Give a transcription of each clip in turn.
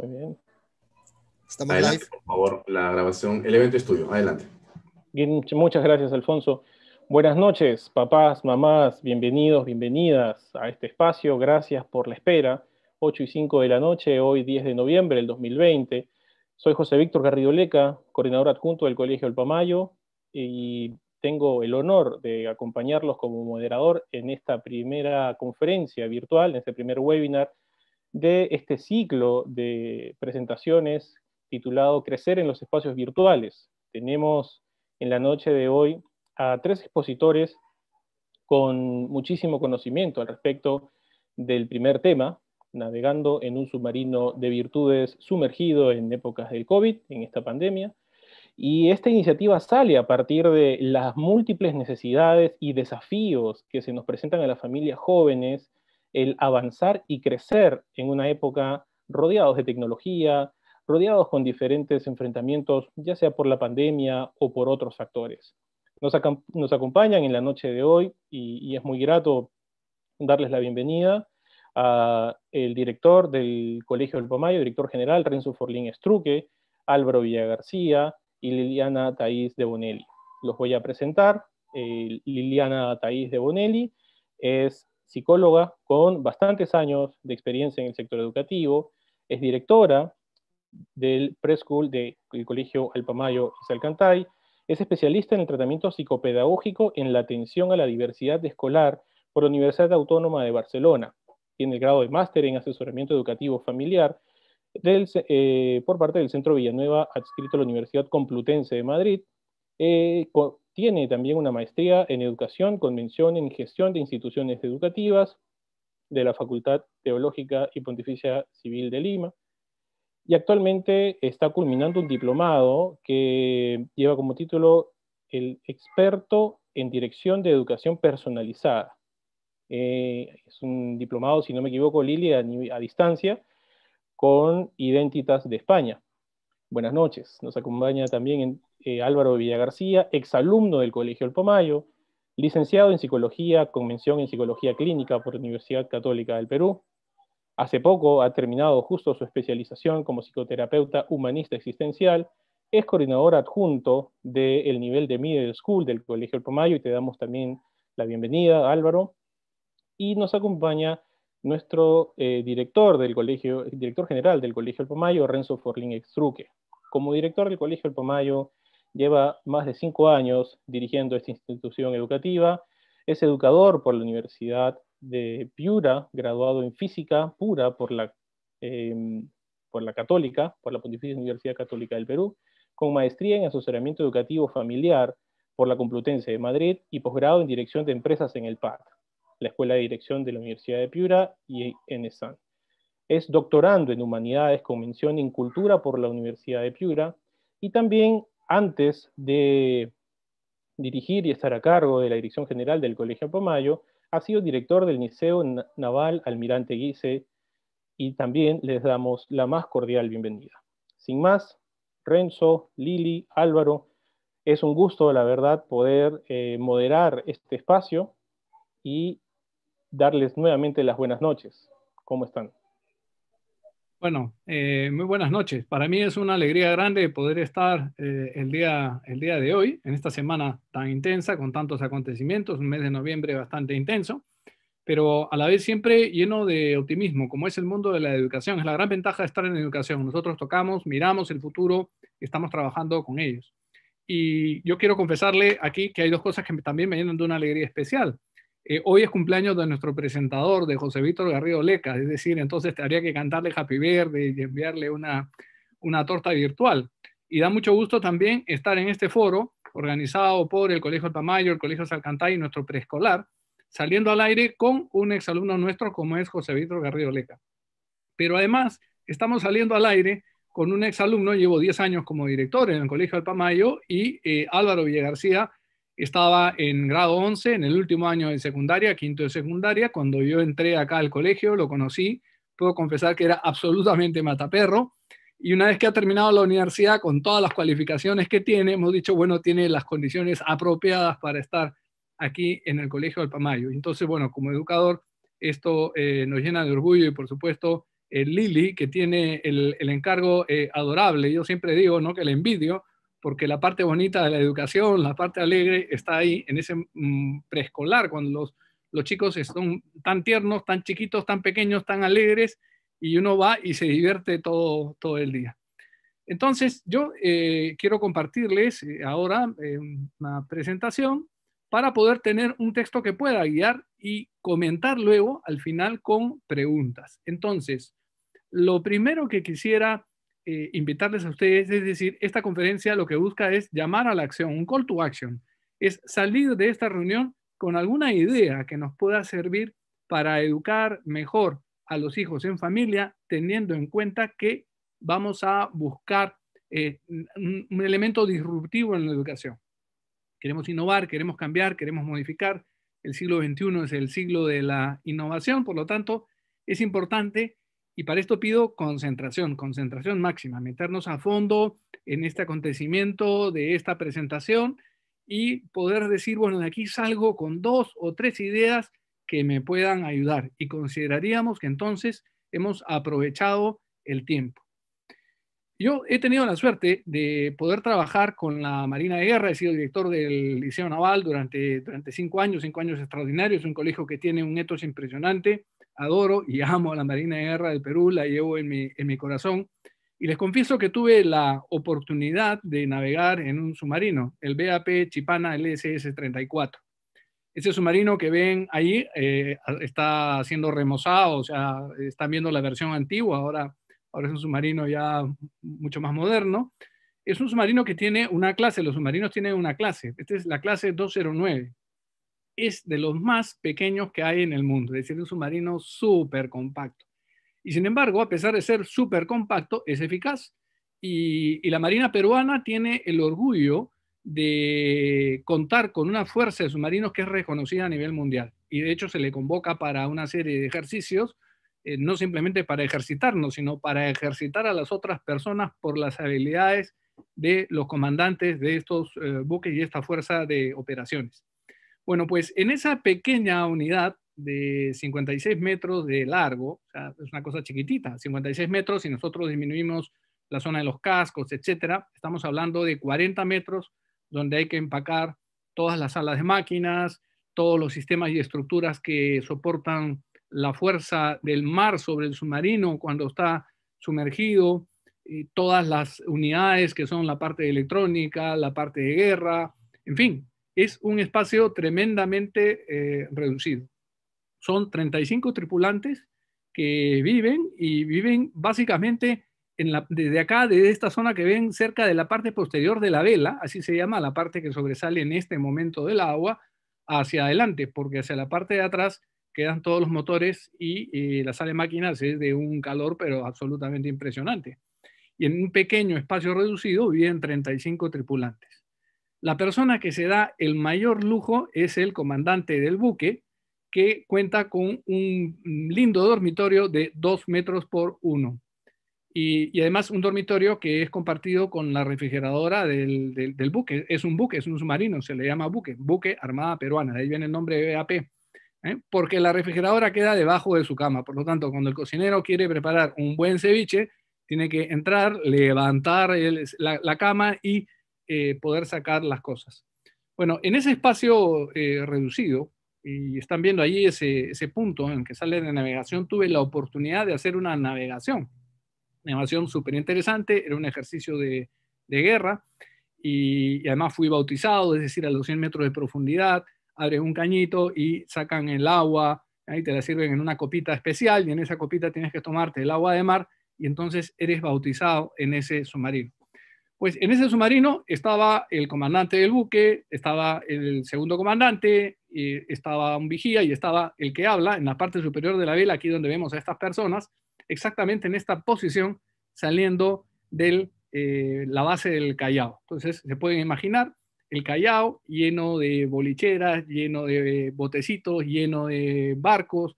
Muy bien. Adelante, Por favor, la grabación, el evento es tuyo. Adelante. muchas gracias, Alfonso. Buenas noches, papás, mamás, bienvenidos, bienvenidas a este espacio. Gracias por la espera. 8 y 5 de la noche, hoy 10 de noviembre del 2020. Soy José Víctor Garrido Leca, coordinador adjunto del Colegio El Pamayo, y tengo el honor de acompañarlos como moderador en esta primera conferencia virtual, en este primer webinar de este ciclo de presentaciones titulado Crecer en los espacios virtuales. Tenemos en la noche de hoy a tres expositores con muchísimo conocimiento al respecto del primer tema, navegando en un submarino de virtudes sumergido en épocas del COVID, en esta pandemia. Y esta iniciativa sale a partir de las múltiples necesidades y desafíos que se nos presentan a las familias jóvenes el avanzar y crecer en una época rodeados de tecnología, rodeados con diferentes enfrentamientos, ya sea por la pandemia o por otros factores. Nos, acompañan en la noche de hoy y, es muy grato darles la bienvenida a el director del Colegio del Pomayo, director general Renzo Forlín Estruque, Álvaro Villagarcía y Liliana Taís de Bonelli. Los voy a presentar. Eh, Liliana Taís de Bonelli es psicóloga con bastantes años de experiencia en el sector educativo, es directora del preschool del Colegio Alpamayo y Salcantay, es especialista en el tratamiento psicopedagógico en la atención a la diversidad escolar por la Universidad Autónoma de Barcelona. Tiene el grado de máster en asesoramiento educativo familiar del, eh, por parte del Centro Villanueva, adscrito a la Universidad Complutense de Madrid. Eh, tiene también una maestría en educación con mención en gestión de instituciones educativas de la Facultad Teológica y Pontificia Civil de Lima. Y actualmente está culminando un diplomado que lleva como título El experto en dirección de educación personalizada. Eh, es un diplomado, si no me equivoco, Lili, a, a distancia, con Identitas de España. Buenas noches. Nos acompaña también en, eh, Álvaro Villagarcía, exalumno del Colegio El Pomayo, licenciado en Psicología con mención en Psicología Clínica por la Universidad Católica del Perú. Hace poco ha terminado justo su especialización como psicoterapeuta humanista existencial. Es coordinador adjunto del nivel de Middle School del Colegio El Pomayo y te damos también la bienvenida, Álvaro. Y nos acompaña nuestro eh, director del colegio, director general del Colegio El Pomayo, Renzo Forlín Extruque. Como director del Colegio El Pomayo, lleva más de cinco años dirigiendo esta institución educativa, es educador por la Universidad de Piura, graduado en física pura por la, em, por la Católica, por la Pontificia Universidad Católica del Perú, con maestría en asesoramiento educativo familiar por la Complutense de Madrid y posgrado en dirección de empresas en el PAC, la Escuela de Dirección de la Universidad de Piura y en ESAN. Es doctorando en humanidades con mención en cultura por la Universidad de Piura y también antes de dirigir y estar a cargo de la Dirección General del Colegio Pomayo, ha sido director del Liceo Naval Almirante Guise y también les damos la más cordial bienvenida. Sin más, Renzo, Lili, Álvaro, es un gusto, la verdad, poder eh, moderar este espacio y darles nuevamente las buenas noches. ¿Cómo están? Bueno, eh, muy buenas noches. Para mí es una alegría grande poder estar eh, el, día, el día de hoy, en esta semana tan intensa, con tantos acontecimientos, un mes de noviembre bastante intenso, pero a la vez siempre lleno de optimismo, como es el mundo de la educación. Es la gran ventaja de estar en educación. Nosotros tocamos, miramos el futuro, estamos trabajando con ellos. Y yo quiero confesarle aquí que hay dos cosas que también me llenan de una alegría especial. Eh, hoy es cumpleaños de nuestro presentador, de José Víctor Garrido Leca, es decir, entonces habría que cantarle Happy Verde y enviarle una, una torta virtual. Y da mucho gusto también estar en este foro organizado por el Colegio Tamayo, el Colegio Salcantay y nuestro preescolar, saliendo al aire con un exalumno nuestro como es José Víctor Garrido Leca. Pero además estamos saliendo al aire con un exalumno, llevo 10 años como director en el Colegio Alpamayo, y eh, Álvaro García estaba en grado 11, en el último año de secundaria, quinto de secundaria, cuando yo entré acá al colegio, lo conocí, puedo confesar que era absolutamente mataperro, y una vez que ha terminado la universidad con todas las cualificaciones que tiene, hemos dicho, bueno, tiene las condiciones apropiadas para estar aquí en el Colegio del Pamayo. Entonces, bueno, como educador, esto eh, nos llena de orgullo y por supuesto, el Lili, que tiene el, encargo eh, adorable, yo siempre digo, ¿no? Que le envidio, porque la parte bonita de la educación, la parte alegre, está ahí en ese mm, preescolar, cuando los, chicos son tan tiernos, tan chiquitos, tan pequeños, tan alegres, y uno va y se divierte todo, todo el día. Entonces, yo eh, quiero compartirles eh, ahora eh, una presentación para poder tener un texto que pueda guiar y comentar luego al final con preguntas. Entonces, lo primero que quisiera eh, invitarles a ustedes, es decir, esta conferencia lo que busca es llamar a la acción, un call to action, es salir de esta reunión con alguna idea que nos pueda servir para educar mejor a los hijos en familia, teniendo en cuenta que vamos a buscar eh, un, un elemento disruptivo en la educación. Queremos innovar, queremos cambiar, queremos modificar. El siglo XXI es el siglo de la innovación, por lo tanto, es importante y para esto pido concentración, concentración máxima, meternos a fondo en este acontecimiento de esta presentación y poder decir, bueno, de aquí salgo con dos o tres ideas que me puedan ayudar. Y consideraríamos que entonces hemos aprovechado el tiempo. Yo he tenido la suerte de poder trabajar con la Marina de Guerra, he sido director del Liceo Naval durante, durante cinco años, cinco años extraordinarios, un colegio que tiene un ethos impresionante, adoro y amo a la Marina de Guerra del Perú, la llevo en mi, corazón. Y les confieso que tuve la oportunidad de navegar en un submarino, el BAP Chipana LSS-34. Ese submarino que ven ahí eh, está siendo remozado, o sea, están viendo la versión antigua, ahora, ahora es un submarino ya mucho más moderno. Es un submarino que tiene una clase, los submarinos tienen una clase, esta es la clase 209 es de los más pequeños que hay en el mundo, es decir, un submarino súper compacto. Y sin embargo, a pesar de ser súper compacto, es eficaz. Y, la Marina peruana tiene el orgullo de contar con una fuerza de submarinos que es reconocida a nivel mundial. Y de hecho se le convoca para una serie de ejercicios, eh, no simplemente para ejercitarnos, sino para ejercitar a las otras personas por las habilidades de los comandantes de estos eh, buques y esta fuerza de operaciones. Bueno, pues en esa pequeña unidad de 56 metros de largo, o sea, es una cosa chiquitita, 56 metros, si nosotros disminuimos la zona de los cascos, etcétera, estamos hablando de 40 metros donde hay que empacar todas las salas de máquinas, todos los sistemas y estructuras que soportan la fuerza del mar sobre el submarino cuando está sumergido, y todas las unidades que son la parte electrónica, la parte de guerra, en fin, es un espacio tremendamente eh, reducido. Son 35 tripulantes que viven y viven básicamente en la, desde acá, desde esta zona que ven cerca de la parte posterior de la vela, así se llama la parte que sobresale en este momento del agua, hacia adelante, porque hacia la parte de atrás quedan todos los motores y eh, la sala de máquinas es de un calor pero absolutamente impresionante. Y en un pequeño espacio reducido viven 35 tripulantes. La persona que se da el mayor lujo es el comandante del buque, que cuenta con un lindo dormitorio de dos metros por uno. Y, además un dormitorio que es compartido con la refrigeradora del, buque. Es un buque, es un submarino, se le llama buque, buque Armada Peruana, de ahí viene el nombre BAP. ¿eh? Porque la refrigeradora queda debajo de su cama, por lo tanto, cuando el cocinero quiere preparar un buen ceviche, tiene que entrar, levantar la, la, cama y eh, poder sacar las cosas. Bueno, en ese espacio eh, reducido, y están viendo allí ese, punto en que sale de navegación, tuve la oportunidad de hacer una navegación. Navegación súper interesante, era un ejercicio de, guerra y, y, además fui bautizado, es decir, a los 100 metros de profundidad, abres un cañito y sacan el agua, ahí te la sirven en una copita especial y en esa copita tienes que tomarte el agua de mar y entonces eres bautizado en ese submarino. Pues en ese submarino estaba el comandante del buque, estaba el segundo comandante, estaba un vigía y estaba el que habla en la parte superior de la vela, aquí donde vemos a estas personas, exactamente en esta posición saliendo de eh, la base del Callao. Entonces se pueden imaginar el Callao lleno de bolicheras, lleno de botecitos, lleno de barcos,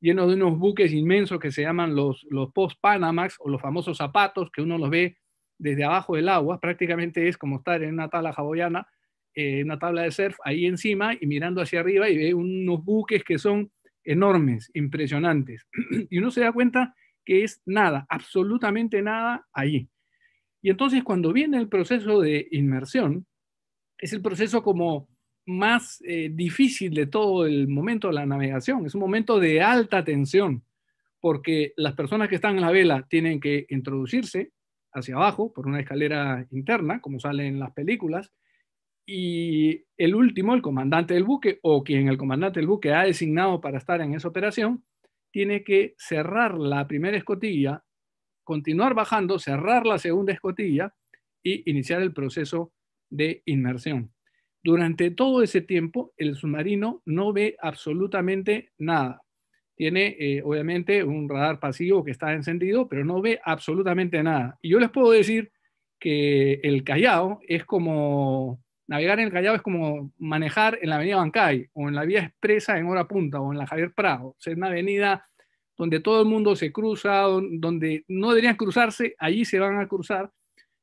lleno de unos buques inmensos que se llaman los, los post-Panamax o los famosos zapatos que uno los ve desde abajo del agua, prácticamente es como estar en una tabla jaboyana, eh, una tabla de surf ahí encima y mirando hacia arriba y ve unos buques que son enormes, impresionantes. y uno se da cuenta que es nada, absolutamente nada ahí. Y entonces cuando viene el proceso de inmersión, es el proceso como más eh, difícil de todo el momento de la navegación, es un momento de alta tensión, porque las personas que están en la vela tienen que introducirse, hacia abajo por una escalera interna, como sale en las películas, y el último, el comandante del buque o quien el comandante del buque ha designado para estar en esa operación, tiene que cerrar la primera escotilla, continuar bajando, cerrar la segunda escotilla y iniciar el proceso de inmersión. Durante todo ese tiempo, el submarino no ve absolutamente nada tiene eh, obviamente un radar pasivo que está encendido, pero no ve absolutamente nada. Y yo les puedo decir que el Callao es como, navegar en el Callao es como manejar en la avenida Bancay o en la vía expresa en hora punta o en la Javier Prado. O es una avenida donde todo el mundo se cruza, donde no deberían cruzarse, allí se van a cruzar.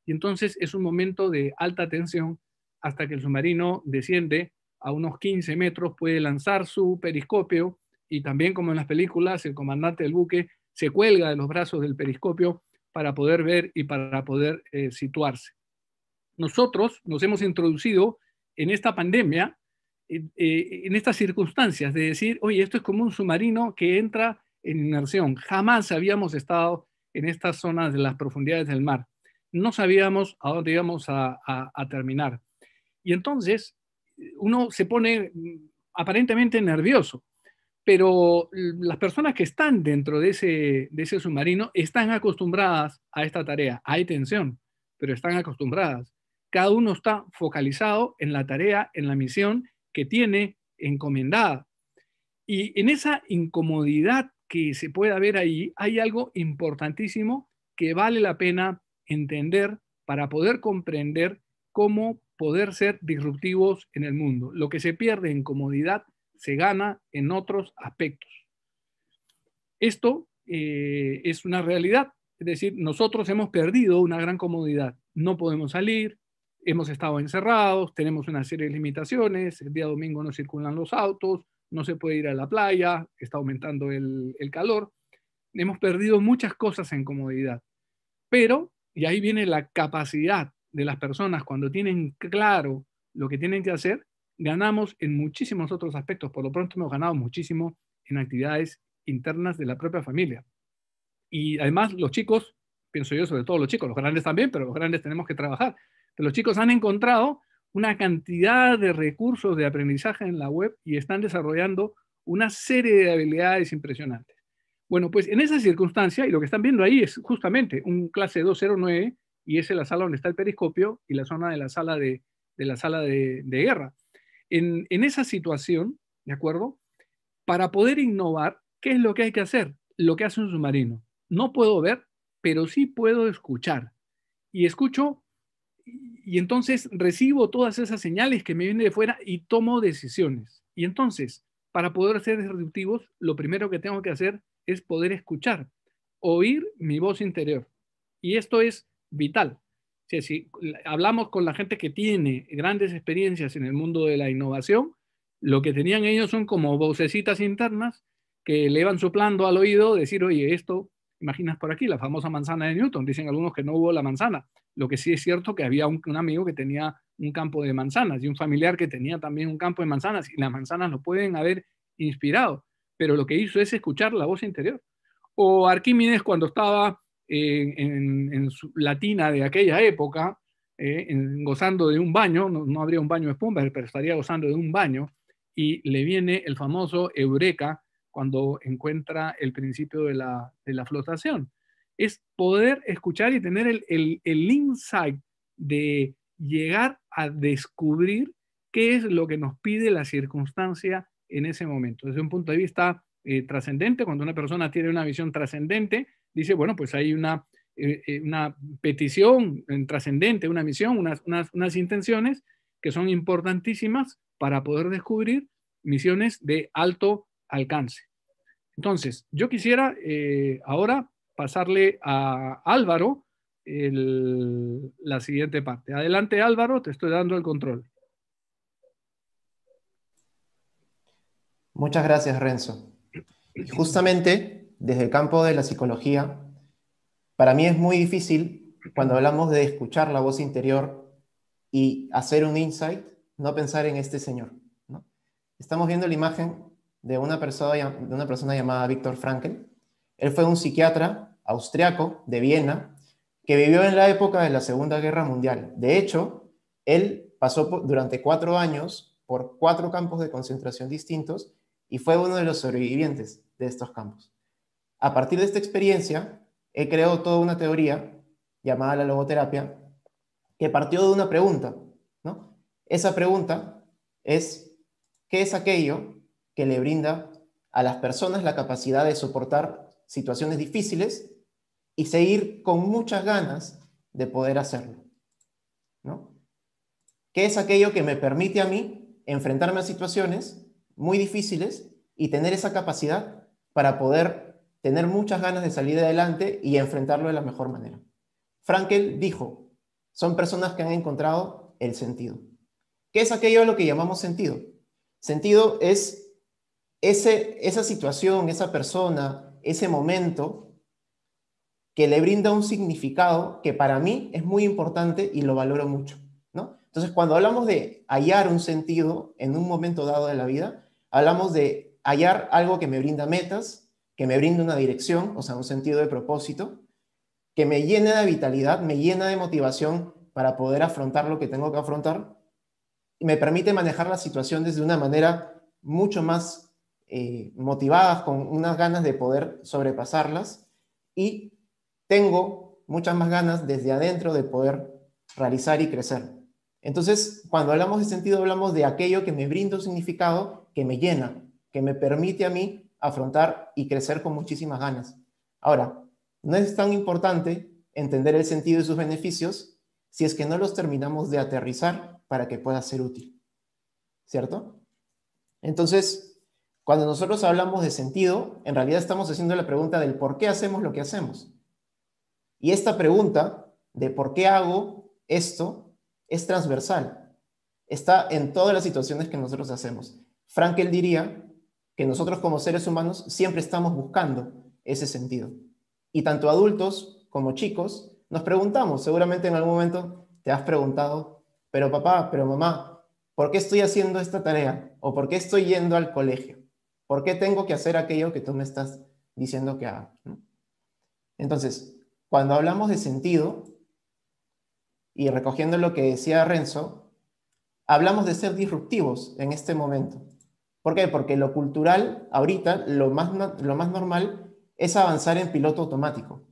Y entonces es un momento de alta tensión hasta que el submarino desciende a unos 15 metros, puede lanzar su periscopio y también como en las películas, el comandante del buque se cuelga de los brazos del periscopio para poder ver y para poder eh, situarse. Nosotros nos hemos introducido en esta pandemia, eh, eh, en estas circunstancias, de decir, oye, esto es como un submarino que entra en inmersión. Jamás habíamos estado en estas zonas de las profundidades del mar. No sabíamos a dónde íbamos a terminar. Y entonces uno se pone mm, aparentemente nervioso, pero las personas que están dentro de ese, submarino están acostumbradas a esta tarea. Hay tensión, pero están acostumbradas. Cada uno está focalizado en la tarea, en la misión que tiene encomendada. Y en esa incomodidad que se puede ver ahí, hay algo importantísimo que vale la pena entender para poder comprender cómo poder ser disruptivos en el mundo. Lo que se pierde en comodidad se gana en otros aspectos. Esto eh, es una realidad, es decir, nosotros hemos perdido una gran comodidad, no podemos salir, hemos estado encerrados, tenemos una serie de limitaciones, el día domingo no circulan los autos, no se puede ir a la playa, está aumentando el calor, hemos perdido muchas cosas en comodidad, pero, y ahí viene la capacidad de las personas cuando tienen claro lo que tienen que hacer, ganamos en muchísimos otros aspectos. Por lo pronto hemos ganado muchísimo en actividades internas de la propia familia. Y además los chicos, pienso yo sobre todo los chicos, los grandes también, pero los grandes tenemos que trabajar. los chicos han encontrado una cantidad de recursos de aprendizaje en la web y están desarrollando una serie de habilidades impresionantes. Bueno, pues en esa circunstancia, y lo que están viendo ahí es justamente un clase 209, y es la sala donde está el periscopio y la zona de la sala de, de la sala de, de guerra en, esa situación, ¿de acuerdo? Para poder innovar, ¿qué es lo que hay que hacer? Lo que hace un submarino. No puedo ver, pero sí puedo escuchar. Y escucho y entonces recibo todas esas señales que me vienen de fuera y tomo decisiones. Y entonces, para poder ser disruptivos, lo primero que tengo que hacer es poder escuchar, oír mi voz interior. Y esto es vital si, hablamos con la gente que tiene grandes experiencias en el mundo de la innovación, lo que tenían ellos son como vocecitas internas que le van soplando al oído decir, oye, esto, imaginas por aquí, la famosa manzana de Newton. Dicen algunos que no hubo la manzana. Lo que sí es cierto que había un, un amigo que tenía un campo de manzanas y un familiar que tenía también un campo de manzanas y las manzanas lo pueden haber inspirado, pero lo que hizo es escuchar la voz interior. O Arquímedes cuando estaba en, su latina de aquella época, eh, gozando de un baño, no, habría un baño de espuma, pero estaría gozando de un baño, y le viene el famoso eureka cuando encuentra el principio de la, de la flotación. Es poder escuchar y tener el, el, insight de llegar a descubrir qué es lo que nos pide la circunstancia en ese momento. Desde un punto de vista eh, trascendente, cuando una persona tiene una visión trascendente, dice, bueno, pues hay una, eh, eh, una petición trascendente, una misión, unas, intenciones que son importantísimas para poder descubrir misiones de alto alcance. Entonces, yo quisiera eh, ahora pasarle a Álvaro la siguiente parte. Adelante Álvaro, te estoy dando el control. Muchas gracias, Renzo. Justamente desde el campo de la psicología, para mí es muy difícil cuando hablamos de escuchar la voz interior y hacer un insight, no pensar en este señor. Estamos viendo la imagen de una persona, de una persona llamada Víctor Frankl. Él fue un psiquiatra austriaco de Viena que vivió en la época de la Segunda Guerra Mundial. De hecho, él pasó durante cuatro años por cuatro campos de concentración distintos y fue uno de los sobrevivientes de estos campos. A partir de esta experiencia, he creado toda una teoría llamada la logoterapia, que partió de una pregunta. Esa pregunta es, ¿qué es aquello que le brinda a las personas la capacidad de soportar situaciones difíciles y seguir con muchas ganas de poder hacerlo? ¿Qué es aquello que me permite a mí enfrentarme a situaciones muy difíciles y tener esa capacidad para poder tener muchas ganas de salir adelante y enfrentarlo de la mejor manera. Frankel dijo, son personas que han encontrado el sentido. ¿Qué es aquello lo que llamamos sentido? Sentido es ese, esa situación, esa persona, ese momento que le brinda un significado que para mí es muy importante y lo valoro mucho. ¿no? Entonces, cuando hablamos de hallar un sentido en un momento dado de la vida, hablamos de hallar algo que me brinda metas, que me brinda una dirección, o sea, un sentido de propósito, que me llena de vitalidad, me llena de motivación para poder afrontar lo que tengo que afrontar y me permite manejar la situación desde una manera mucho más eh, motivada, con unas ganas de poder sobrepasarlas y tengo muchas más ganas desde adentro de poder realizar y crecer. Entonces, cuando hablamos de sentido, hablamos de aquello que me brinda un significado, que me llena, que me permite a mí afrontar y crecer con muchísimas ganas. Ahora, no es tan importante entender el sentido de sus beneficios si es que no los terminamos de aterrizar para que pueda ser útil. ¿Cierto? Entonces, cuando nosotros hablamos de sentido, en realidad estamos haciendo la pregunta del por qué hacemos lo que hacemos. Y esta pregunta de por qué hago esto es transversal. Está en todas las situaciones que nosotros hacemos. Frankel diría que nosotros como seres humanos siempre estamos buscando ese sentido. Y tanto adultos como chicos nos preguntamos, seguramente en algún momento te has preguntado, pero papá, pero mamá, ¿por qué estoy haciendo esta tarea? ¿O por qué estoy yendo al colegio? ¿Por qué tengo que hacer aquello que tú me estás diciendo que haga? Entonces, cuando hablamos de sentido, y recogiendo lo que decía Renzo, hablamos de ser disruptivos en este momento. ¿Por qué? Porque lo cultural, ahorita, lo más, normal es avanzar en piloto automático,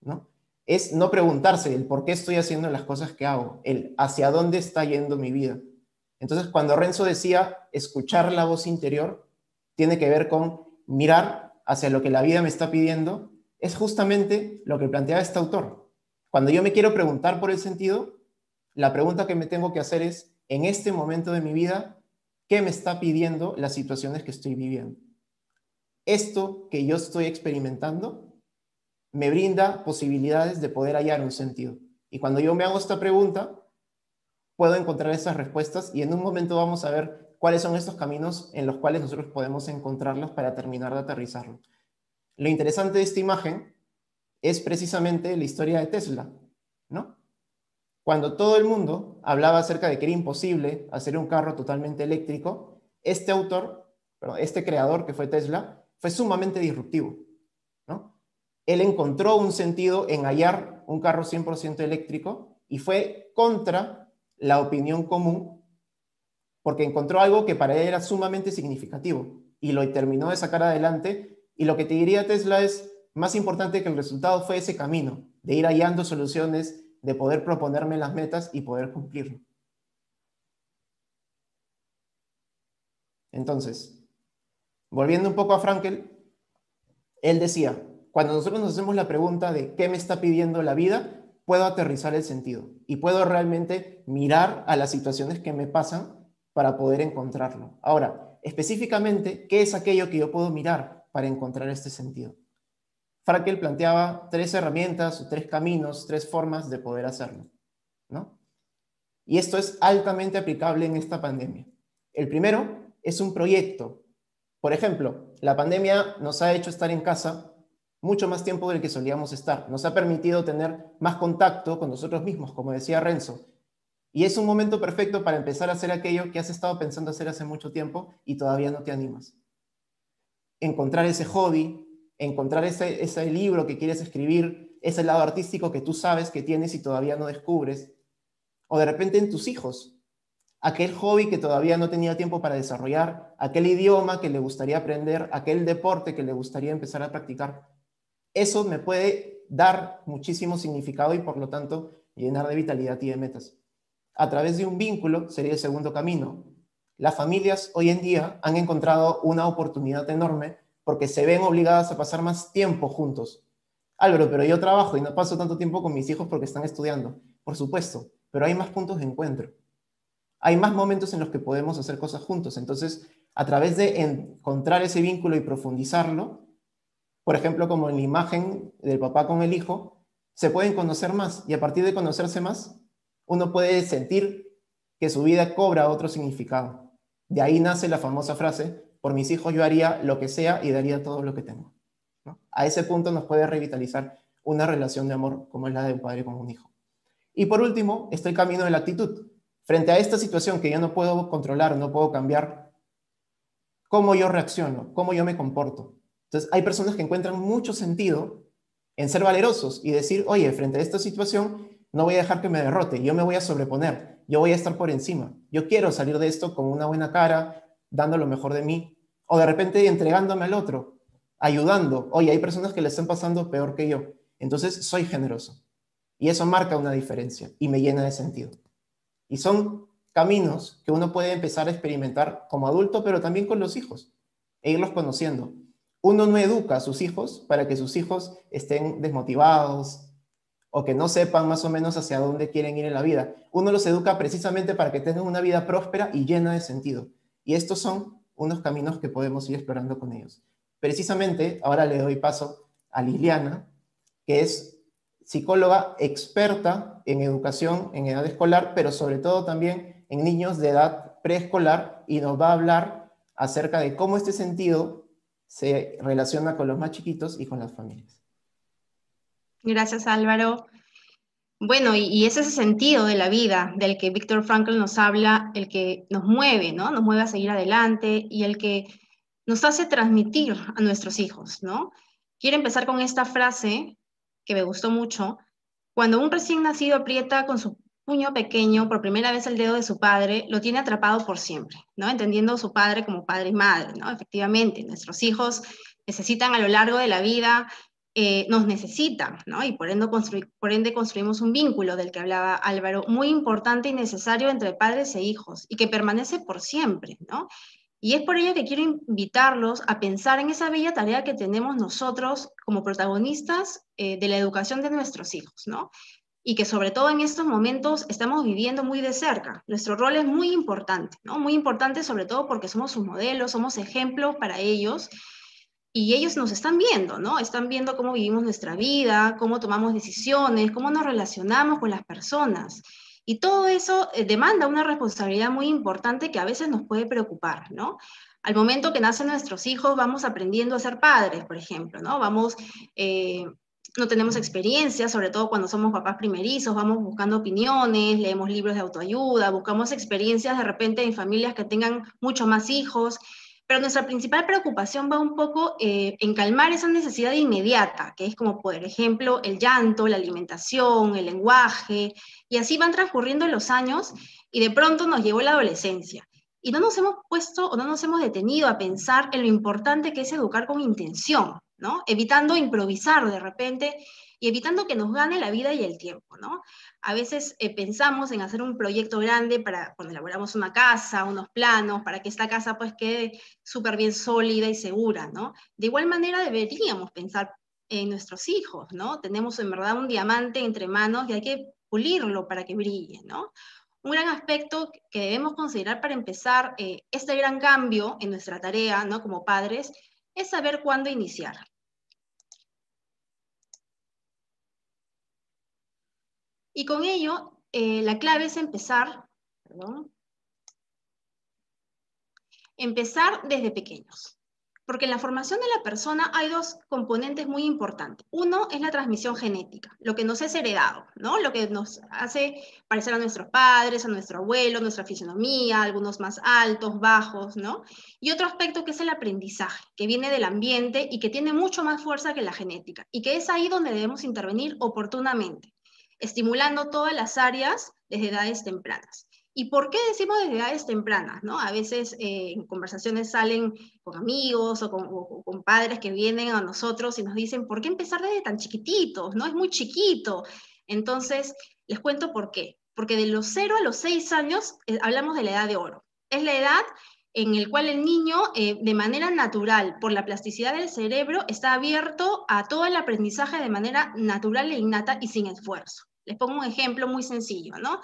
¿no? Es no preguntarse el por qué estoy haciendo las cosas que hago, el hacia dónde está yendo mi vida. Entonces, cuando Renzo decía escuchar la voz interior, tiene que ver con mirar hacia lo que la vida me está pidiendo, es justamente lo que planteaba este autor. Cuando yo me quiero preguntar por el sentido, la pregunta que me tengo que hacer es, en este momento de mi vida, qué me está pidiendo las situaciones que estoy viviendo. Esto que yo estoy experimentando me brinda posibilidades de poder hallar un sentido. Y cuando yo me hago esta pregunta, puedo encontrar esas respuestas y en un momento vamos a ver cuáles son estos caminos en los cuales nosotros podemos encontrarlos para terminar de aterrizarlo. Lo interesante de esta imagen es precisamente la historia de Tesla, cuando todo el mundo hablaba acerca de que era imposible hacer un carro totalmente eléctrico, este autor, este creador que fue Tesla, fue sumamente disruptivo. ¿no? Él encontró un sentido en hallar un carro 100% eléctrico y fue contra la opinión común porque encontró algo que para él era sumamente significativo y lo terminó de sacar adelante. Y lo que te diría Tesla es, más importante que el resultado fue ese camino de ir hallando soluciones de poder proponerme las metas y poder cumplirlo. Entonces, volviendo un poco a Frankel, él decía, cuando nosotros nos hacemos la pregunta de qué me está pidiendo la vida, puedo aterrizar el sentido y puedo realmente mirar a las situaciones que me pasan para poder encontrarlo. Ahora, específicamente, ¿qué es aquello que yo puedo mirar para encontrar este sentido? Frakel planteaba tres herramientas, tres caminos, tres formas de poder hacerlo. ¿no? Y esto es altamente aplicable en esta pandemia. El primero es un proyecto. Por ejemplo, la pandemia nos ha hecho estar en casa mucho más tiempo del que solíamos estar. Nos ha permitido tener más contacto con nosotros mismos, como decía Renzo. Y es un momento perfecto para empezar a hacer aquello que has estado pensando hacer hace mucho tiempo y todavía no te animas. Encontrar ese hobby, encontrar ese, libro que quieres escribir, ese lado artístico que tú sabes que tienes y todavía no descubres, o de repente en tus hijos, aquel hobby que todavía no tenía tiempo para desarrollar, aquel idioma que le gustaría aprender, aquel deporte que le gustaría empezar a practicar. Eso me puede dar muchísimo significado y por lo tanto llenar de vitalidad y de metas. A través de un vínculo sería el segundo camino. Las familias hoy en día han encontrado una oportunidad enorme porque se ven obligadas a pasar más tiempo juntos. Álvaro, pero yo trabajo y no paso tanto tiempo con mis hijos porque están estudiando. Por supuesto, pero hay más puntos de encuentro. Hay más momentos en los que podemos hacer cosas juntos. Entonces, a través de encontrar ese vínculo y profundizarlo, por ejemplo, como en la imagen del papá con el hijo, se pueden conocer más y a partir de conocerse más, uno puede sentir que su vida cobra otro significado. De ahí nace la famosa frase, por mis hijos yo haría lo que sea y daría todo lo que tengo. A ese punto nos puede revitalizar una relación de amor como es la de un padre con un hijo. Y por último, está el camino de la actitud. Frente a esta situación que yo no puedo controlar, no puedo cambiar, ¿cómo yo reacciono? ¿Cómo yo me comporto? Entonces, hay personas que encuentran mucho sentido en ser valerosos y decir, oye, frente a esta situación, no voy a dejar que me derrote, yo me voy a sobreponer, yo voy a estar por encima, yo quiero salir de esto con una buena cara, dando lo mejor de mí, o de repente entregándome al otro, ayudando. Oye, hay personas que le están pasando peor que yo, entonces soy generoso. Y eso marca una diferencia y me llena de sentido. Y son caminos que uno puede empezar a experimentar como adulto, pero también con los hijos, e irlos conociendo. Uno no educa a sus hijos para que sus hijos estén desmotivados o que no sepan más o menos hacia dónde quieren ir en la vida. Uno los educa precisamente para que tengan una vida próspera y llena de sentido. Y estos son unos caminos que podemos ir explorando con ellos. Precisamente, ahora le doy paso a Liliana, que es psicóloga experta en educación en edad escolar, pero sobre todo también en niños de edad preescolar, y nos va a hablar acerca de cómo este sentido se relaciona con los más chiquitos y con las familias. Gracias, Álvaro. Bueno, y, es ese sentido de la vida del que Víctor Frankl nos habla, el que nos mueve, ¿no? Nos mueve a seguir adelante y el que nos hace transmitir a nuestros hijos, ¿no? Quiero empezar con esta frase que me gustó mucho. Cuando un recién nacido aprieta con su puño pequeño por primera vez el dedo de su padre, lo tiene atrapado por siempre, ¿no? Entendiendo a su padre como padre y madre, ¿no? Efectivamente, nuestros hijos necesitan a lo largo de la vida eh, nos necesitan, ¿no? Y por ende, por construimos un vínculo del que hablaba Álvaro, muy importante y necesario entre padres e hijos, y que permanece por siempre, ¿no? Y es por ello que quiero invitarlos a pensar en esa bella tarea que tenemos nosotros como protagonistas eh, de la educación de nuestros hijos, ¿no? Y que sobre todo en estos momentos estamos viviendo muy de cerca. Nuestro rol es muy importante, ¿no? Muy importante sobre todo porque somos sus modelos, somos ejemplos para ellos y ellos nos están viendo, ¿no? Están viendo cómo vivimos nuestra vida, cómo tomamos decisiones, cómo nos relacionamos con las personas. Y todo eso eh, demanda una responsabilidad muy importante que a veces nos puede preocupar, ¿no? Al momento que nacen nuestros hijos, vamos aprendiendo a ser padres, por ejemplo, ¿no? Vamos, eh, no tenemos experiencia, sobre todo cuando somos papás primerizos, vamos buscando opiniones, leemos libros de autoayuda, buscamos experiencias de repente en familias que tengan mucho más hijos. Pero nuestra principal preocupación va un poco eh, en calmar esa necesidad inmediata, que es como, por ejemplo, el llanto, la alimentación, el lenguaje, y así van transcurriendo los años y de pronto nos llegó la adolescencia. Y no nos hemos puesto o no nos hemos detenido a pensar en lo importante que es educar con intención, ¿no? Evitando improvisar de repente y evitando que nos gane la vida y el tiempo, ¿no? A veces eh, pensamos en hacer un proyecto grande para cuando elaboramos una casa, unos planos, para que esta casa pues quede súper bien sólida y segura, ¿no? De igual manera deberíamos pensar en nuestros hijos, ¿no? Tenemos en verdad un diamante entre manos y hay que pulirlo para que brille, ¿no? Un gran aspecto que debemos considerar para empezar eh, este gran cambio en nuestra tarea, ¿no? Como padres, es saber cuándo iniciar. Y con ello, eh, la clave es empezar, empezar desde pequeños. Porque en la formación de la persona hay dos componentes muy importantes. Uno es la transmisión genética, lo que nos es heredado, ¿no? Lo que nos hace parecer a nuestros padres, a nuestro abuelo, nuestra fisionomía, algunos más altos, bajos, ¿no? Y otro aspecto que es el aprendizaje, que viene del ambiente y que tiene mucho más fuerza que la genética, y que es ahí donde debemos intervenir oportunamente estimulando todas las áreas desde edades tempranas. ¿Y por qué decimos desde edades tempranas? ¿no? A veces eh, en conversaciones salen con amigos o con, padres que vienen a nosotros y nos dicen, ¿por qué empezar desde tan chiquititos? ¿no? Es muy chiquito. Entonces, les cuento por qué. Porque de los 0 a los 6 años eh, hablamos de la edad de oro. Es la edad en el cual el niño, eh, de manera natural, por la plasticidad del cerebro, está abierto a todo el aprendizaje de manera natural e innata y sin esfuerzo. Les pongo un ejemplo muy sencillo, ¿no?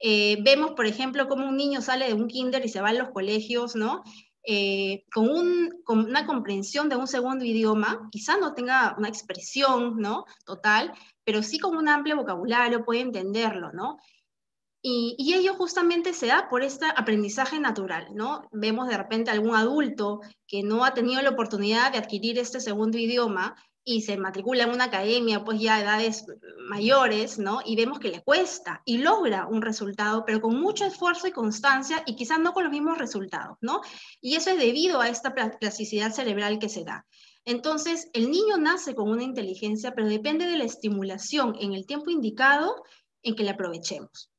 Eh, vemos, por ejemplo, cómo un niño sale de un kinder y se va a los colegios, ¿no? Eh, con, con, una comprensión de un segundo idioma, quizá no tenga una expresión, ¿no? Total, pero sí con un amplio vocabulario puede entenderlo, ¿no? Y, ello justamente se da por este aprendizaje natural, ¿no? Vemos de repente algún adulto que no ha tenido la oportunidad de adquirir este segundo idioma y se matricula en una academia, pues ya a edades mayores, ¿no? Y vemos que le cuesta y logra un resultado, pero con mucho esfuerzo y constancia y quizás no con los mismos resultados, ¿no? Y eso es debido a esta plasticidad cerebral que se da. Entonces, el niño nace con una inteligencia, pero depende de la estimulación en el tiempo indicado en que la aprovechemos.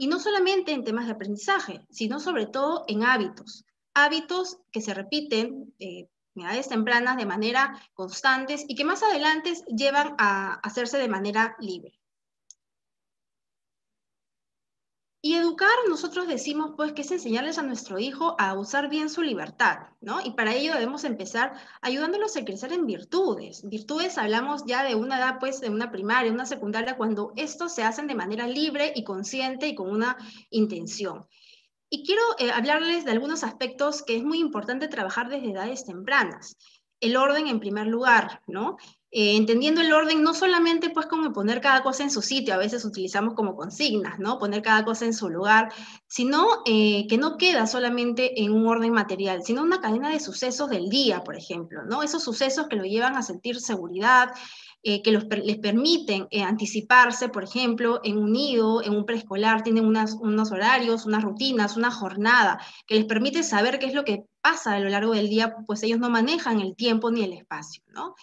Y no solamente en temas de aprendizaje, sino sobre todo en hábitos. Hábitos que se repiten eh, en edades tempranas de manera constante y que más adelante llevan a hacerse de manera libre. Y educar, nosotros decimos pues que es enseñarles a nuestro hijo a usar bien su libertad, ¿no? Y para ello debemos empezar ayudándolos a crecer en virtudes. Virtudes hablamos ya de una edad pues de una primaria, una secundaria, cuando estos se hacen de manera libre y consciente y con una intención. Y quiero eh, hablarles de algunos aspectos que es muy importante trabajar desde edades tempranas. El orden en primer lugar, ¿no? Eh, entendiendo el orden no solamente pues como poner cada cosa en su sitio, a veces utilizamos como consignas, ¿no? Poner cada cosa en su lugar, sino eh, que no queda solamente en un orden material, sino una cadena de sucesos del día, por ejemplo, ¿no? Esos sucesos que lo llevan a sentir seguridad, eh, que les permiten anticiparse, por ejemplo, en un nido, en un preescolar, tienen unos horarios, unas rutinas, una jornada, que les permite saber qué es lo que pasa a lo largo del día, pues ellos no manejan el tiempo ni el espacio, ¿no?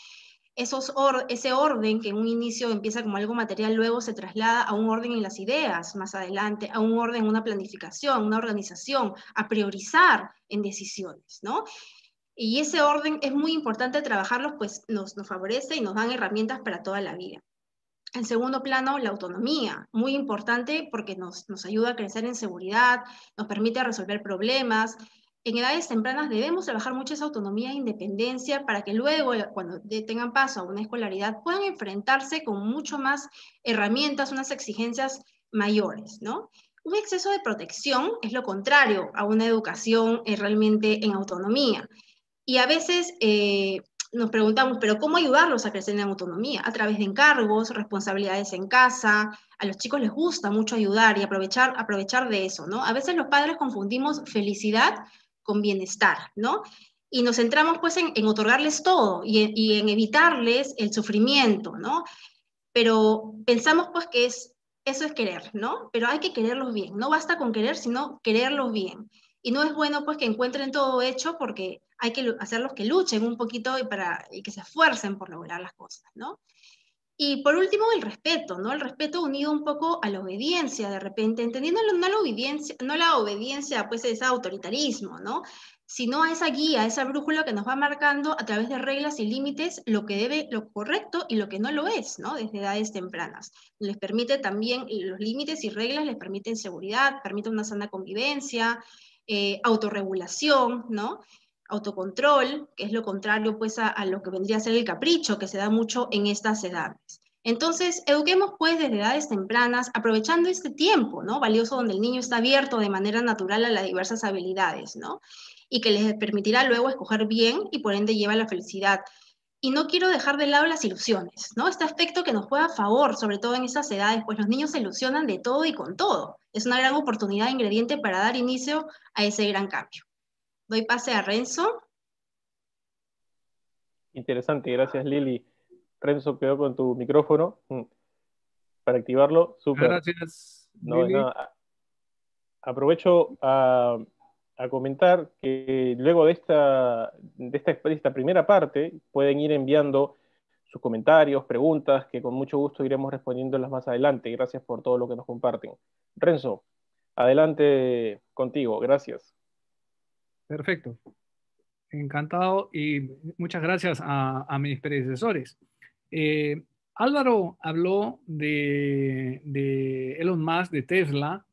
esos ese orden que en un inicio empieza como algo material, luego se traslada a un orden en las ideas más adelante, a un orden, una planificación, una organización, a priorizar en decisiones, ¿no? Y ese orden es muy importante trabajarlos, pues nos, favorece y nos dan herramientas para toda la vida. En segundo plano, la autonomía, muy importante porque nos, nos ayuda a crecer en seguridad, nos permite resolver problemas, en edades tempranas debemos trabajar mucho esa autonomía e independencia para que luego, cuando tengan paso a una escolaridad, puedan enfrentarse con mucho más herramientas, unas exigencias mayores, ¿no? Un exceso de protección es lo contrario a una educación eh, realmente en autonomía. Y a veces eh, nos preguntamos, pero ¿cómo ayudarlos a crecer en autonomía? A través de encargos, responsabilidades en casa. A los chicos les gusta mucho ayudar y aprovechar, aprovechar de eso, ¿no? A veces los padres confundimos felicidad con bienestar, ¿no? Y nos centramos pues en, otorgarles todo y, en evitarles el sufrimiento, ¿no? Pero pensamos pues que es eso es querer, ¿no? Pero hay que quererlos bien. No basta con querer, sino quererlos bien. Y no es bueno pues que encuentren todo hecho porque hay que hacerlos que luchen un poquito y, para, y que se esfuercen por lograr las cosas, ¿no? Y por último, el respeto, ¿no? El respeto unido un poco a la obediencia, de repente, entendiendo no la obediencia, no la obediencia, pues es autoritarismo, ¿no? Sino a esa guía, a esa brújula que nos va marcando a través de reglas y límites lo que debe, lo correcto y lo que no lo es, ¿no? Desde edades tempranas. Les permite también, los límites y reglas les permiten seguridad, permite una sana convivencia, eh, autorregulación, ¿no? autocontrol, que es lo contrario pues a, lo que vendría a ser el capricho, que se da mucho en estas edades. Entonces, eduquemos pues desde edades tempranas, aprovechando este tiempo, ¿no? Valioso donde el niño está abierto de manera natural a las diversas habilidades, ¿no? Y que les permitirá luego escoger bien y por ende lleva la felicidad. Y no quiero dejar de lado las ilusiones, ¿no? Este aspecto que nos juega a favor, sobre todo en estas edades, pues los niños se ilusionan de todo y con todo. Es una gran oportunidad, e ingrediente para dar inicio a ese gran cambio. Doy pase a Renzo. Interesante, gracias Lili. Renzo quedó con tu micrófono mm. para activarlo. Super. Gracias. No, Lili. Aprovecho a, comentar que luego de esta, de esta, de esta primera parte pueden ir enviando sus comentarios, preguntas, que con mucho gusto iremos respondiéndolas más adelante. Gracias por todo lo que nos comparten. Renzo, adelante contigo. Gracias. Perfecto. Encantado y muchas gracias a, mis predecesores. Eh, Álvaro habló de, Elon Musk, de Tesla,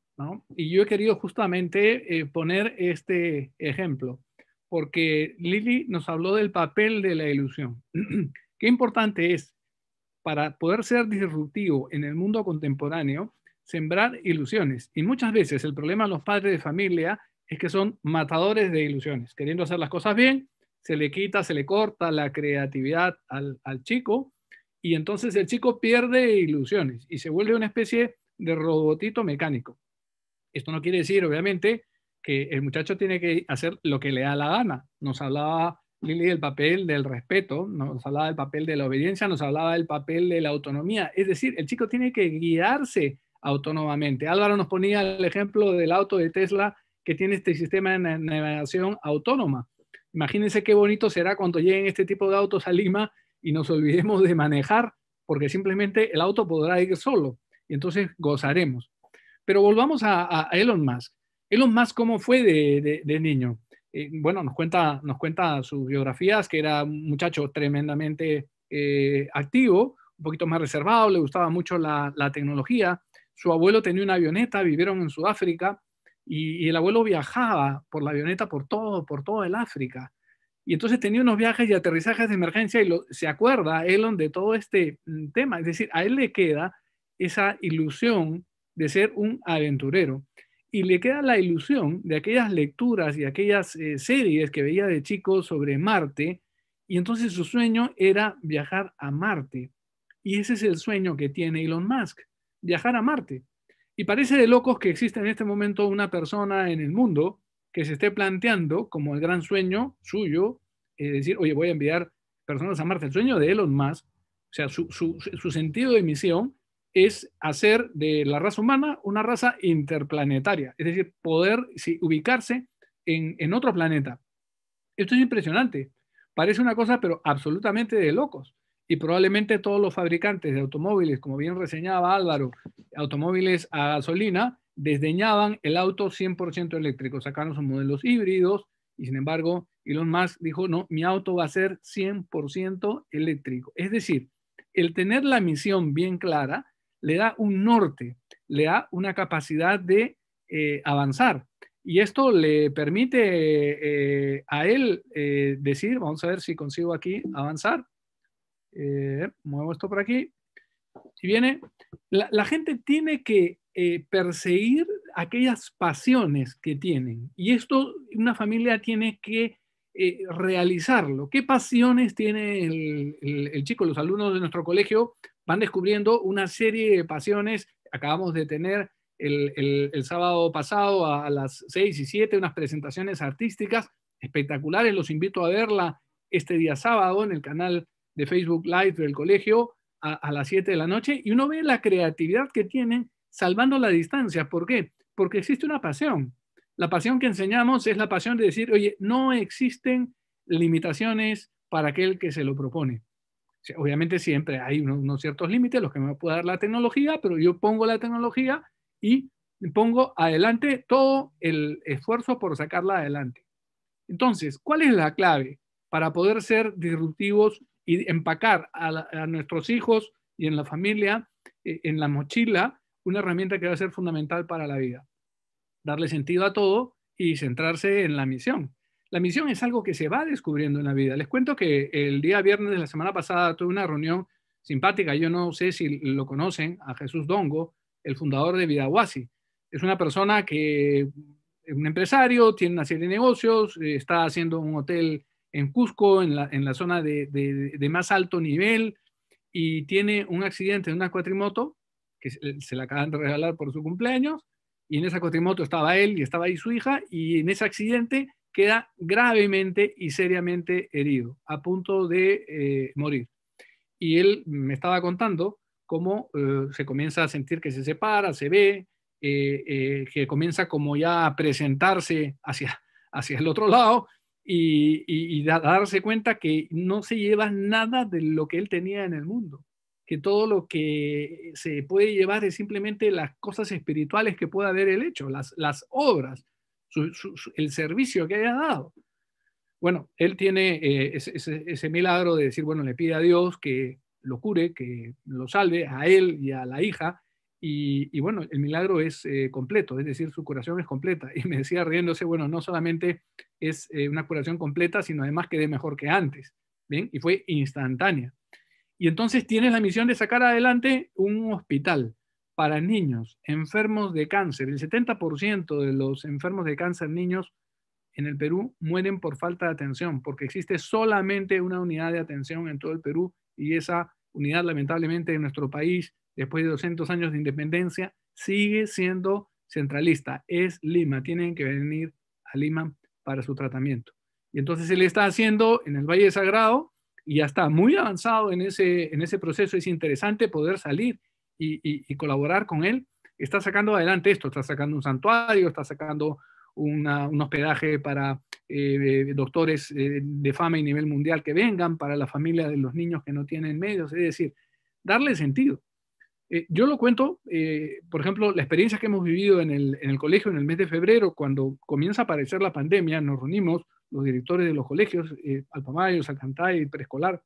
y yo he querido justamente eh, poner este ejemplo, porque Lili nos habló del papel de la ilusión. Qué importante es para poder ser disruptivo en el mundo contemporáneo, sembrar ilusiones. Y muchas veces el problema de los padres de familia es que son matadores de ilusiones, queriendo hacer las cosas bien, se le quita, se le corta la creatividad al, chico y entonces el chico pierde ilusiones y se vuelve una especie de robotito mecánico. Esto no quiere decir, obviamente, que el muchacho tiene que hacer lo que le da la gana. Nos hablaba Lili del papel del respeto, nos hablaba del papel de la obediencia, nos hablaba del papel de la autonomía. Es decir, el chico tiene que guiarse autónomamente. Álvaro nos ponía el ejemplo del auto de Tesla que tiene este sistema de navegación autónoma. Imagínense qué bonito será cuando lleguen este tipo de autos a Lima y nos olvidemos de manejar, porque simplemente el auto podrá ir solo y entonces gozaremos. Pero volvamos a, Elon Musk. Elon Musk, ¿cómo fue de, niño? Eh, bueno, nos cuenta, nos cuenta sus biografías, que era un muchacho tremendamente eh, activo, un poquito más reservado, le gustaba mucho la, tecnología. Su abuelo tenía una avioneta, vivieron en Sudáfrica, y, el abuelo viajaba por la avioneta por todo, por toda el África. Y entonces tenía unos viajes y aterrizajes de emergencia y se acuerda Elon de todo este mm, tema. Es decir, a él le queda esa ilusión de ser un aventurero y le queda la ilusión de aquellas lecturas y aquellas eh, series que veía de chico sobre Marte, y entonces su sueño era viajar a Marte. Y ese es el sueño que tiene Elon Musk, viajar a Marte. Y parece de locos que exista en este momento una persona en el mundo que se esté planteando como el gran sueño suyo, es eh, decir, oye, voy a enviar personas a Marte. El sueño de Elon Musk, o sea, su, sentido de misión es hacer de la raza humana una raza interplanetaria, es decir, poder ubicarse en, otro planeta. Esto es impresionante. Parece una cosa, pero absolutamente de locos y probablemente todos los fabricantes de automóviles, como bien reseñaba Álvaro, automóviles a gasolina, desdeñaban el auto 100% eléctrico, sacaron sus modelos híbridos y sin embargo Elon Musk dijo, no, mi auto va a ser 100% eléctrico. Es decir, el tener la misión bien clara le da un norte, le da una capacidad de eh, avanzar. Y esto le permite eh, a él eh, decir, vamos a ver si consigo aquí avanzar, eh, muevo esto por aquí, Si viene, la, gente tiene que eh, perseguir aquellas pasiones que tienen. Y esto una familia tiene que eh, realizarlo. ¿Qué pasiones tiene el, chico? Los alumnos de nuestro colegio van descubriendo una serie de pasiones. Acabamos de tener el, sábado pasado a, a, las 6 y 7 unas presentaciones artísticas espectaculares. Los invito a verla este día sábado en el canal de Facebook Live del colegio a, las 7 de la noche y uno ve la creatividad que tienen salvando la distancia. ¿Por qué? Porque existe una pasión. La pasión que enseñamos es la pasión de decir, oye, no existen limitaciones para aquel que se lo propone. Obviamente siempre hay unos, unos ciertos límites, los que me puede dar la tecnología, pero yo pongo la tecnología y pongo adelante todo el esfuerzo por sacarla adelante. Entonces, ¿cuál es la clave para poder ser disruptivos y empacar a, nuestros hijos y en la familia, eh, en la mochila, una herramienta que va a ser fundamental para la vida. Darle sentido a todo y centrarse en la misión. La misión es algo que se va descubriendo en la vida. Les cuento que el día viernes de la semana pasada tuve una reunión simpática. Yo no sé si lo conocen, a Jesús Dongo, el fundador de Vidahuasi. Es una persona que, es un empresario, tiene una serie de negocios, eh, está haciendo un hotel en Cusco, en la, zona de, más alto nivel, y tiene un accidente en una cuatrimoto, que se, le acaban de regalar por su cumpleaños, y en esa cuatrimoto estaba él y estaba ahí su hija, y en ese accidente queda gravemente y seriamente herido, a punto de eh, morir. Y él me estaba contando cómo eh, se comienza a sentir que se separa, se ve, eh, que comienza como ya a presentarse hacia, hacia el otro lado, y, darse cuenta que no se lleva nada de lo que él tenía en el mundo, que todo lo que se puede llevar es simplemente las cosas espirituales que pueda haber él hecho, las, obras, el servicio que haya dado. Bueno, él tiene eh, ese milagro de decir, bueno, le pide a Dios que lo cure, que lo salve a él y a la hija, y, bueno, el milagro es eh, completo, es decir, su curación es completa. Y me decía riéndose, bueno, no solamente es eh, una curación completa, sino además que quedé mejor que antes. Bien, y fue instantánea. Y entonces tienes la misión de sacar adelante un hospital para niños enfermos de cáncer. El 70% de los enfermos de cáncer niños en el Perú mueren por falta de atención, porque existe solamente una unidad de atención en todo el Perú y esa unidad lamentablemente en nuestro país después de 200 años de independencia, sigue siendo centralista. Es Lima, tienen que venir a Lima para su tratamiento. Y entonces él está haciendo en el Valle Sagrado y ya está muy avanzado en ese, en ese proceso. Es interesante poder salir y, colaborar con él. Está sacando adelante esto, está sacando un santuario, está sacando un hospedaje para eh, doctores eh, de fama y nivel mundial que vengan, para la familia de los niños que no tienen medios. Es decir, darle sentido. Eh, yo lo cuento, eh, por ejemplo, la experiencia que hemos vivido en el, colegio en el mes de febrero, cuando comienza a aparecer la pandemia, nos reunimos los directores de los colegios, eh, alpamayo, Alpamayo, y preescolar,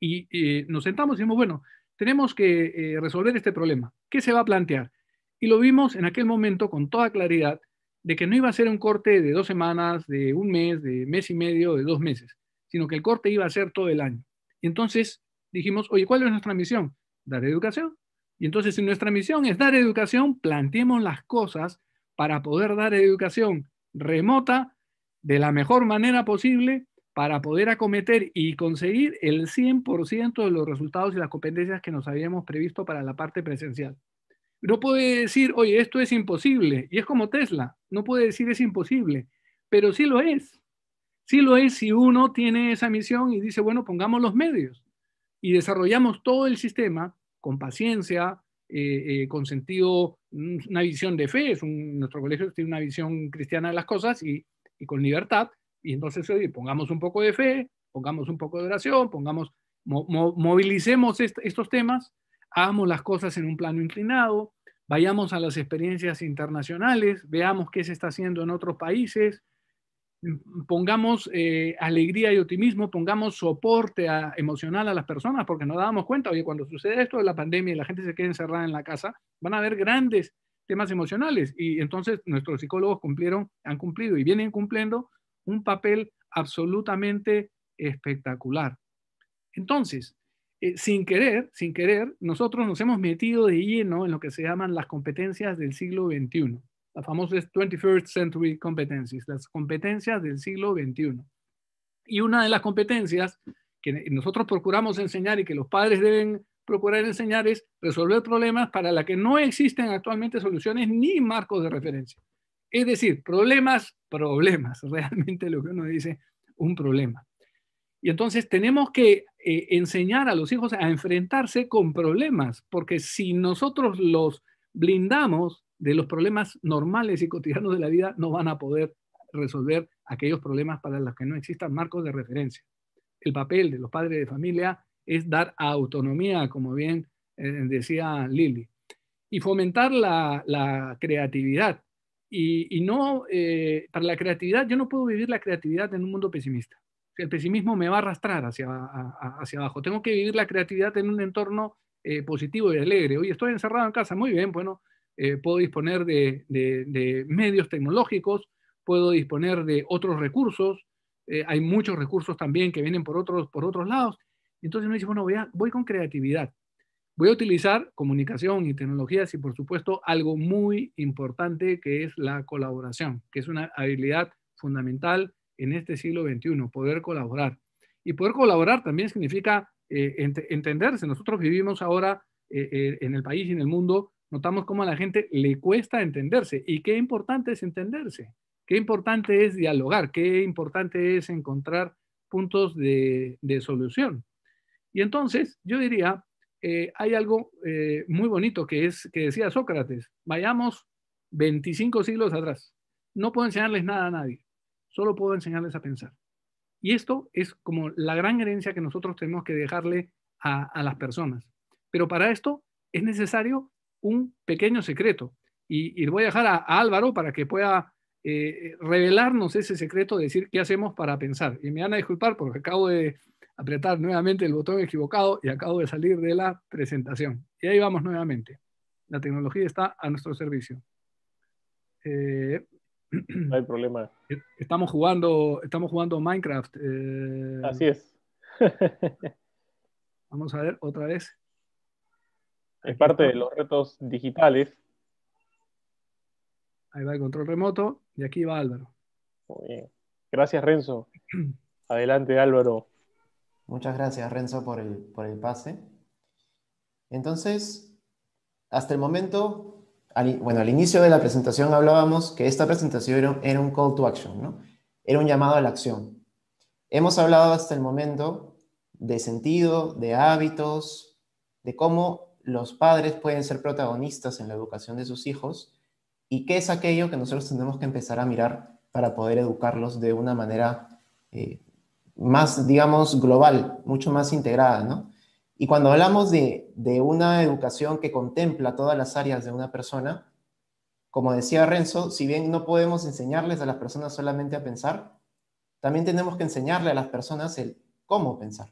y nos sentamos y decimos, bueno, tenemos que resolver este problema. ¿Qué se va a plantear? Y lo vimos en aquel momento con toda claridad de que no iba a ser un corte de dos semanas, de un mes, de mes y medio, de dos meses, sino que el corte iba a ser todo el año. entonces dijimos, oye, ¿cuál es nuestra misión? Dar educación. Y entonces, si nuestra misión es dar educación, planteemos las cosas para poder dar educación remota de la mejor manera posible para poder acometer y conseguir el 100% de los resultados y las competencias que nos habíamos previsto para la parte presencial. No puede decir, oye, esto es imposible, y es como Tesla, no puede decir es imposible, pero sí lo es. Sí lo es si uno tiene esa misión y dice, bueno, pongamos los medios y desarrollamos todo el sistema con paciencia, eh, eh, con sentido, una visión de fe. Es nuestro colegio tiene una visión cristiana de las cosas y, con libertad. Y entonces oye, pongamos un poco de fe, pongamos un poco de oración, pongamos, movilicemos estos temas, hagamos las cosas en un plano inclinado, vayamos a las experiencias internacionales, veamos qué se está haciendo en otros países, pongamos eh, alegría y optimismo, pongamos soporte emocional a las personas, porque nos dábamos cuenta, oye, cuando sucede esto de la pandemia y la gente se queda encerrada en la casa, van a haber grandes temas emocionales y entonces nuestros psicólogos cumplieron, han cumplido y vienen cumpliendo un papel absolutamente espectacular. Entonces, eh, sin querer, sin querer, nosotros nos hemos metido de lleno en lo que se llaman las competencias del siglo XXI las famosas 21st Century Competencies, las competencias del siglo XXI. Y una de las competencias que nosotros procuramos enseñar y que los padres deben procurar enseñar es resolver problemas para los que no existen actualmente soluciones ni marcos de referencia. Es decir, problemas, problemas, realmente lo que uno dice, un problema. Y entonces tenemos que eh, enseñar a los hijos a enfrentarse con problemas, porque si nosotros los blindamos de los problemas normales y cotidianos de la vida no van a poder resolver aquellos problemas para los que no existan marcos de referencia. El papel de los padres de familia es dar autonomía, como bien eh, decía Lili, y fomentar la, creatividad. Y, no, eh, para la creatividad, yo no puedo vivir la creatividad en un mundo pesimista. El pesimismo me va a arrastrar hacia, hacia abajo. Tengo que vivir la creatividad en un entorno eh, positivo y alegre. hoy estoy encerrado en casa, muy bien, bueno, eh, puedo disponer de, medios tecnológicos, puedo disponer de otros recursos, eh, hay muchos recursos también que vienen por otros, por otros lados. Entonces uno dice, bueno, voy, voy con creatividad. Voy a utilizar comunicación y tecnologías y por supuesto algo muy importante que es la colaboración, que es una habilidad fundamental en este siglo XXI, poder colaborar. Y poder colaborar también significa eh, entenderse. Nosotros vivimos ahora en el país y en el mundo Notamos cómo a la gente le cuesta entenderse y qué importante es entenderse, qué importante es dialogar, qué importante es encontrar puntos de, solución. Y entonces yo diría, eh, hay algo eh, muy bonito que es que decía Sócrates, vayamos 25 siglos atrás, no puedo enseñarles nada a nadie, solo puedo enseñarles a pensar. Y esto es como la gran herencia que nosotros tenemos que dejarle a, a las personas. Pero para esto es necesario un pequeño secreto. Y, voy a dejar a, Álvaro para que pueda eh, revelarnos ese secreto decir qué hacemos para pensar. Y me van a disculpar porque acabo de apretar nuevamente el botón equivocado y acabo de salir de la presentación. Y ahí vamos nuevamente. La tecnología está a nuestro servicio. Eh, no hay problema. Estamos jugando, estamos jugando Minecraft. Eh, Así es. vamos a ver otra vez. Es parte de los retos digitales. Ahí va el control remoto y aquí va Álvaro. Muy bien. Gracias, Renzo. Adelante, Álvaro. Muchas gracias, Renzo, por el, por el pase. Entonces, hasta el momento, bueno, al inicio de la presentación hablábamos que esta presentación era un call to action, ¿no? Era un llamado a la acción. Hemos hablado hasta el momento de sentido, de hábitos, de cómo los padres pueden ser protagonistas en la educación de sus hijos y qué es aquello que nosotros tenemos que empezar a mirar para poder educarlos de una manera eh, más, digamos, global, mucho más integrada, ¿no? Y cuando hablamos de, de, una educación que contempla todas las áreas de una persona, como decía Renzo, si bien no podemos enseñarles a las personas solamente a pensar, también tenemos que enseñarle a las personas el cómo pensar.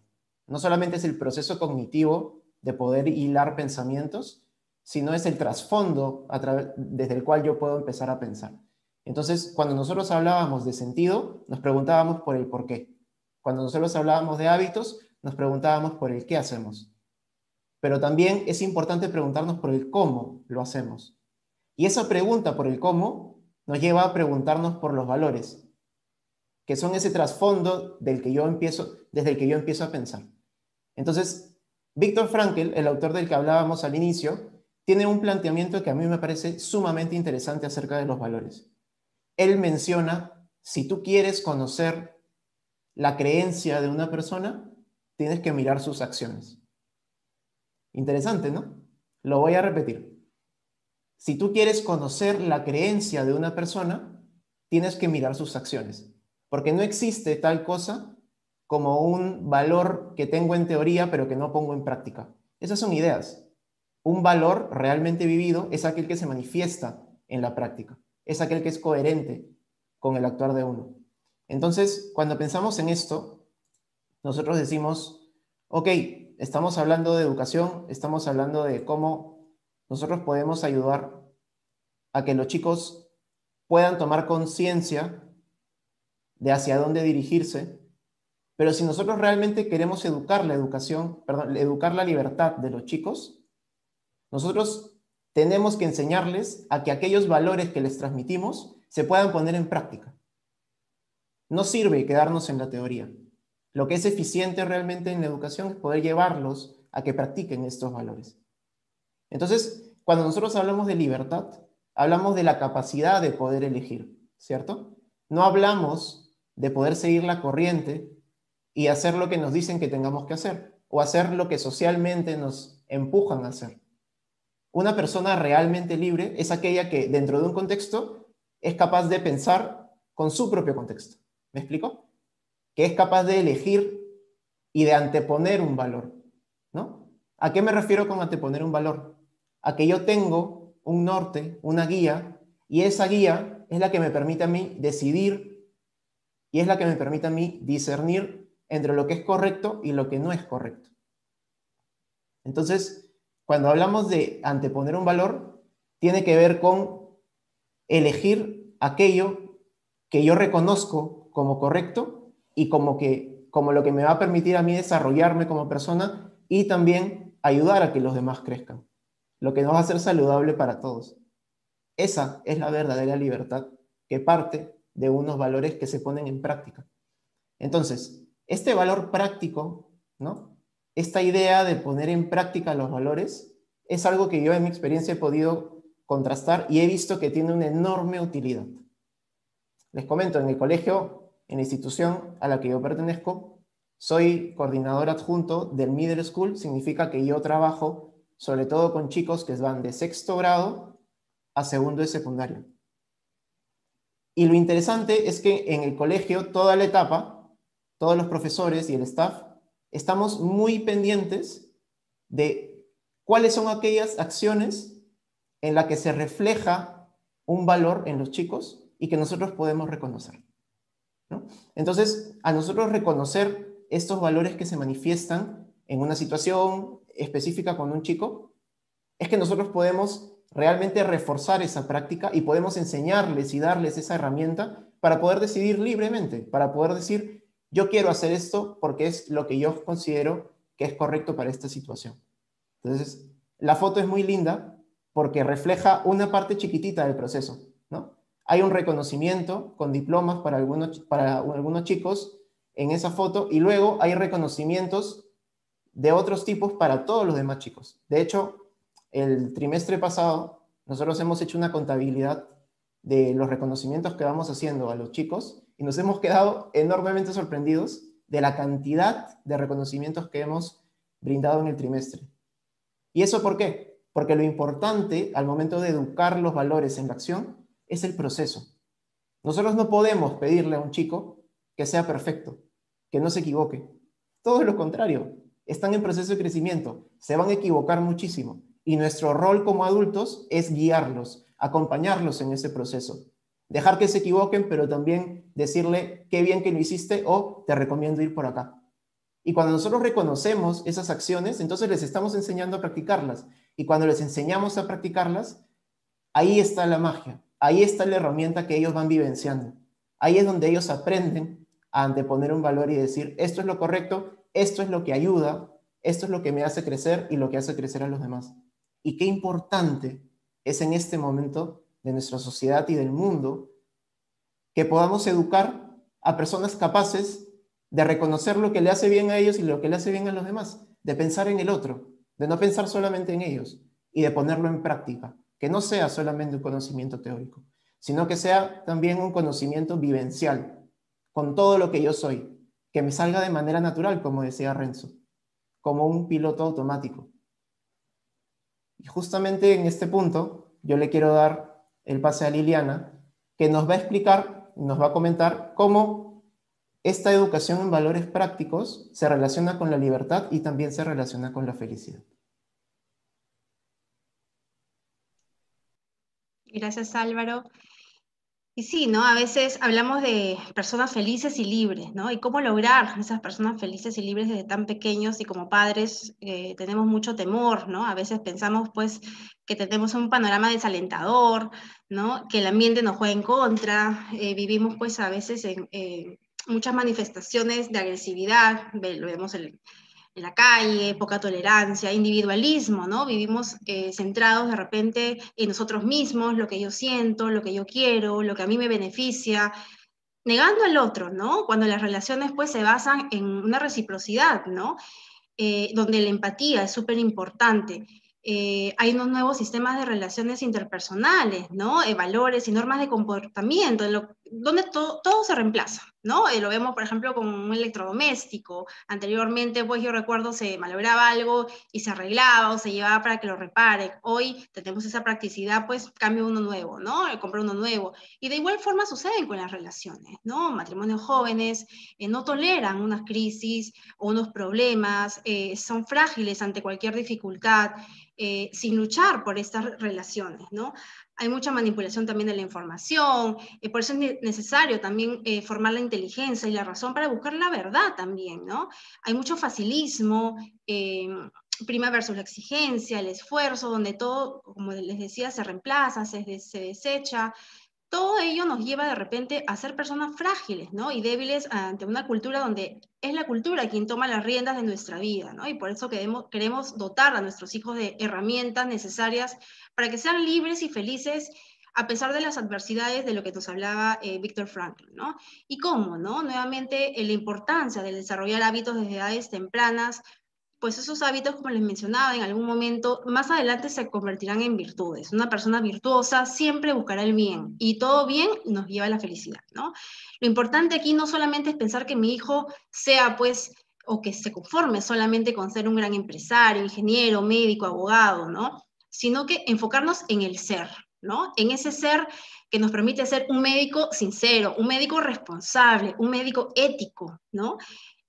No solamente es el proceso cognitivo de poder hilar pensamientos, sino es el trasfondo a desde el cual yo puedo empezar a pensar. Entonces, cuando nosotros hablábamos de sentido, nos preguntábamos por el por qué. Cuando nosotros hablábamos de hábitos, nos preguntábamos por el qué hacemos. Pero también es importante preguntarnos por el cómo lo hacemos. Y esa pregunta por el cómo nos lleva a preguntarnos por los valores, que son ese trasfondo del que yo empiezo, desde el que yo empiezo a pensar. Entonces, Víctor Frankl, el autor del que hablábamos al inicio, tiene un planteamiento que a mí me parece sumamente interesante acerca de los valores. Él menciona, si tú quieres conocer la creencia de una persona, tienes que mirar sus acciones. Interesante, ¿no? Lo voy a repetir. Si tú quieres conocer la creencia de una persona, tienes que mirar sus acciones, porque no existe tal cosa como un valor que tengo en teoría pero que no pongo en práctica. Esas son ideas. Un valor realmente vivido es aquel que se manifiesta en la práctica, es aquel que es coherente con el actuar de uno. Entonces, cuando pensamos en esto, nosotros decimos, ok, estamos hablando de educación, estamos hablando de cómo nosotros podemos ayudar a que los chicos puedan tomar conciencia de hacia dónde dirigirse pero si nosotros realmente queremos educar la educación, perdón, educar la libertad de los chicos, nosotros tenemos que enseñarles a que aquellos valores que les transmitimos se puedan poner en práctica. No sirve quedarnos en la teoría. Lo que es eficiente realmente en la educación es poder llevarlos a que practiquen estos valores. Entonces, cuando nosotros hablamos de libertad, hablamos de la capacidad de poder elegir, ¿cierto? No hablamos de poder seguir la corriente y hacer lo que nos dicen que tengamos que hacer o hacer lo que socialmente nos empujan a hacer. Una persona realmente libre es aquella que dentro de un contexto es capaz de pensar con su propio contexto. ¿Me explico? Que es capaz de elegir y de anteponer un valor, ¿no? ¿A qué me refiero con anteponer un valor? A que yo tengo un norte, una guía, y esa guía es la que me permite a mí decidir y es la que me permite a mí discernir entre lo que es correcto y lo que no es correcto. Entonces, cuando hablamos de anteponer un valor, tiene que ver con elegir aquello que yo reconozco como correcto y como, que, como lo que me va a permitir a mí desarrollarme como persona y también ayudar a que los demás crezcan, lo que nos va a ser saludable para todos. Esa es la verdadera libertad que parte de unos valores que se ponen en práctica. Entonces, este valor práctico, ¿no? Esta idea de poner en práctica los valores es algo que yo en mi experiencia he podido contrastar y he visto que tiene una enorme utilidad. Les comento, en el colegio, en la institución a la que yo pertenezco, soy coordinador adjunto del middle school, significa que yo trabajo sobre todo con chicos que van de sexto grado a segundo y secundario. Y lo interesante es que en el colegio toda la etapa todos los profesores y el staff, estamos muy pendientes de cuáles son aquellas acciones en las que se refleja un valor en los chicos y que nosotros podemos reconocer. Entonces, a nosotros reconocer estos valores que se manifiestan en una situación específica con un chico, es que nosotros podemos realmente reforzar esa práctica y podemos enseñarles y darles esa herramienta para poder decidir libremente, para poder decir, yo quiero hacer esto porque es lo que yo considero que es correcto para esta situación. Entonces, la foto es muy linda porque refleja una parte chiquitita del proceso, Hay un reconocimiento con diplomas para algunos, para algunos chicos en esa foto y luego hay reconocimientos de otros tipos para todos los demás chicos. De hecho, el trimestre pasado nosotros hemos hecho una contabilidad de los reconocimientos que vamos haciendo a los chicos y nos hemos quedado enormemente sorprendidos de la cantidad de reconocimientos que hemos brindado en el trimestre. ¿Y eso por qué? Porque lo importante al momento de educar los valores en la acción es el proceso. Nosotros no podemos pedirle a un chico que sea perfecto, que no se equivoque. Todo lo contrario, están en proceso de crecimiento, se van a equivocar muchísimo y nuestro rol como adultos es guiarlos, acompañarlos en ese proceso Dejar que se equivoquen, pero también decirle qué bien que lo hiciste o te recomiendo ir por acá. Y cuando nosotros reconocemos esas acciones, entonces les estamos enseñando a practicarlas. Y cuando les enseñamos a practicarlas, ahí está la magia, ahí está la herramienta que ellos van vivenciando. Ahí es donde ellos aprenden a anteponer un valor y decir, esto es lo correcto, esto es lo que ayuda, esto es lo que me hace crecer y lo que hace crecer a los demás. Y qué importante es en este momento de nuestra sociedad y del mundo, que podamos educar a personas capaces de reconocer lo que le hace bien a ellos y lo que le hace bien a los demás, de pensar en el otro, de no pensar solamente en ellos y de ponerlo en práctica, que no sea solamente un conocimiento teórico, sino que sea también un conocimiento vivencial, con todo lo que yo soy, que me salga de manera natural, como decía Renzo, como un piloto automático. Y justamente en este punto yo le quiero dar el pase a Liliana, que nos va a explicar, nos va a comentar cómo esta educación en valores prácticos se relaciona con la libertad y también se relaciona con la felicidad. Gracias Álvaro. Y sí, ¿no? A veces hablamos de personas felices y libres, ¿no? Y cómo lograr esas personas felices y libres desde tan pequeños y como padres eh, tenemos mucho temor, ¿no? A veces pensamos pues que tenemos un panorama desalentador, ¿no? Que el ambiente nos juega en contra, eh, vivimos pues a veces en muchas manifestaciones de agresividad, lo vemos en, en la calle, poca tolerancia, individualismo, ¿no? Vivimos eh, centrados de repente en nosotros mismos, lo que yo siento, lo que yo quiero, lo que a mí me beneficia, negando al otro, ¿no? Cuando las relaciones pues se basan en una reciprocidad, ¿no? Eh, donde la empatía es súper importante. Eh, hay unos nuevos sistemas de relaciones interpersonales, ¿no? valores y normas de comportamiento, donde todo se reemplaza, ¿no? Eh, lo vemos, por ejemplo, con un electrodoméstico. Anteriormente, pues yo recuerdo, se malograba algo y se arreglaba o se llevaba para que lo repare Hoy tenemos esa practicidad, pues cambio uno nuevo, ¿no? Eh, compro uno nuevo. Y de igual forma suceden con las relaciones, ¿no? Matrimonios jóvenes eh, no toleran unas crisis o unos problemas, son frágiles ante cualquier dificultad. sin luchar por estas relaciones, ¿no? hay mucha manipulación también de la información, eh, por eso es necesario también eh, formar la inteligencia y la razón para buscar la verdad también, ¿no? Hay mucho facilismo, eh, prima versus la exigencia, el esfuerzo, donde todo, como les decía, se reemplaza, se desecha, todo ello nos lleva de repente a ser personas frágiles, ¿no? Y débiles ante una cultura donde es la cultura quien toma las riendas de nuestra vida, Y por eso queremos, dotar a nuestros hijos de herramientas necesarias para que sean libres y felices a pesar de las adversidades de lo que nos hablaba eh, Víctor Franklin, Y cómo, ¿no? Nuevamente, eh, la importancia de desarrollar hábitos desde edades tempranas pues esos hábitos, como les mencionaba, en algún momento, más adelante se convertirán en virtudes. Una persona virtuosa siempre buscará el bien y todo bien nos lleva a la felicidad, ¿no? Lo importante aquí no solamente es pensar que mi hijo sea, pues, o que se conforme solamente con ser un gran empresario, ingeniero, médico, abogado, ¿no? Sino que enfocarnos en el ser, ¿no? En ese ser que nos permite ser un médico sincero, un médico responsable, un médico ético, ¿no?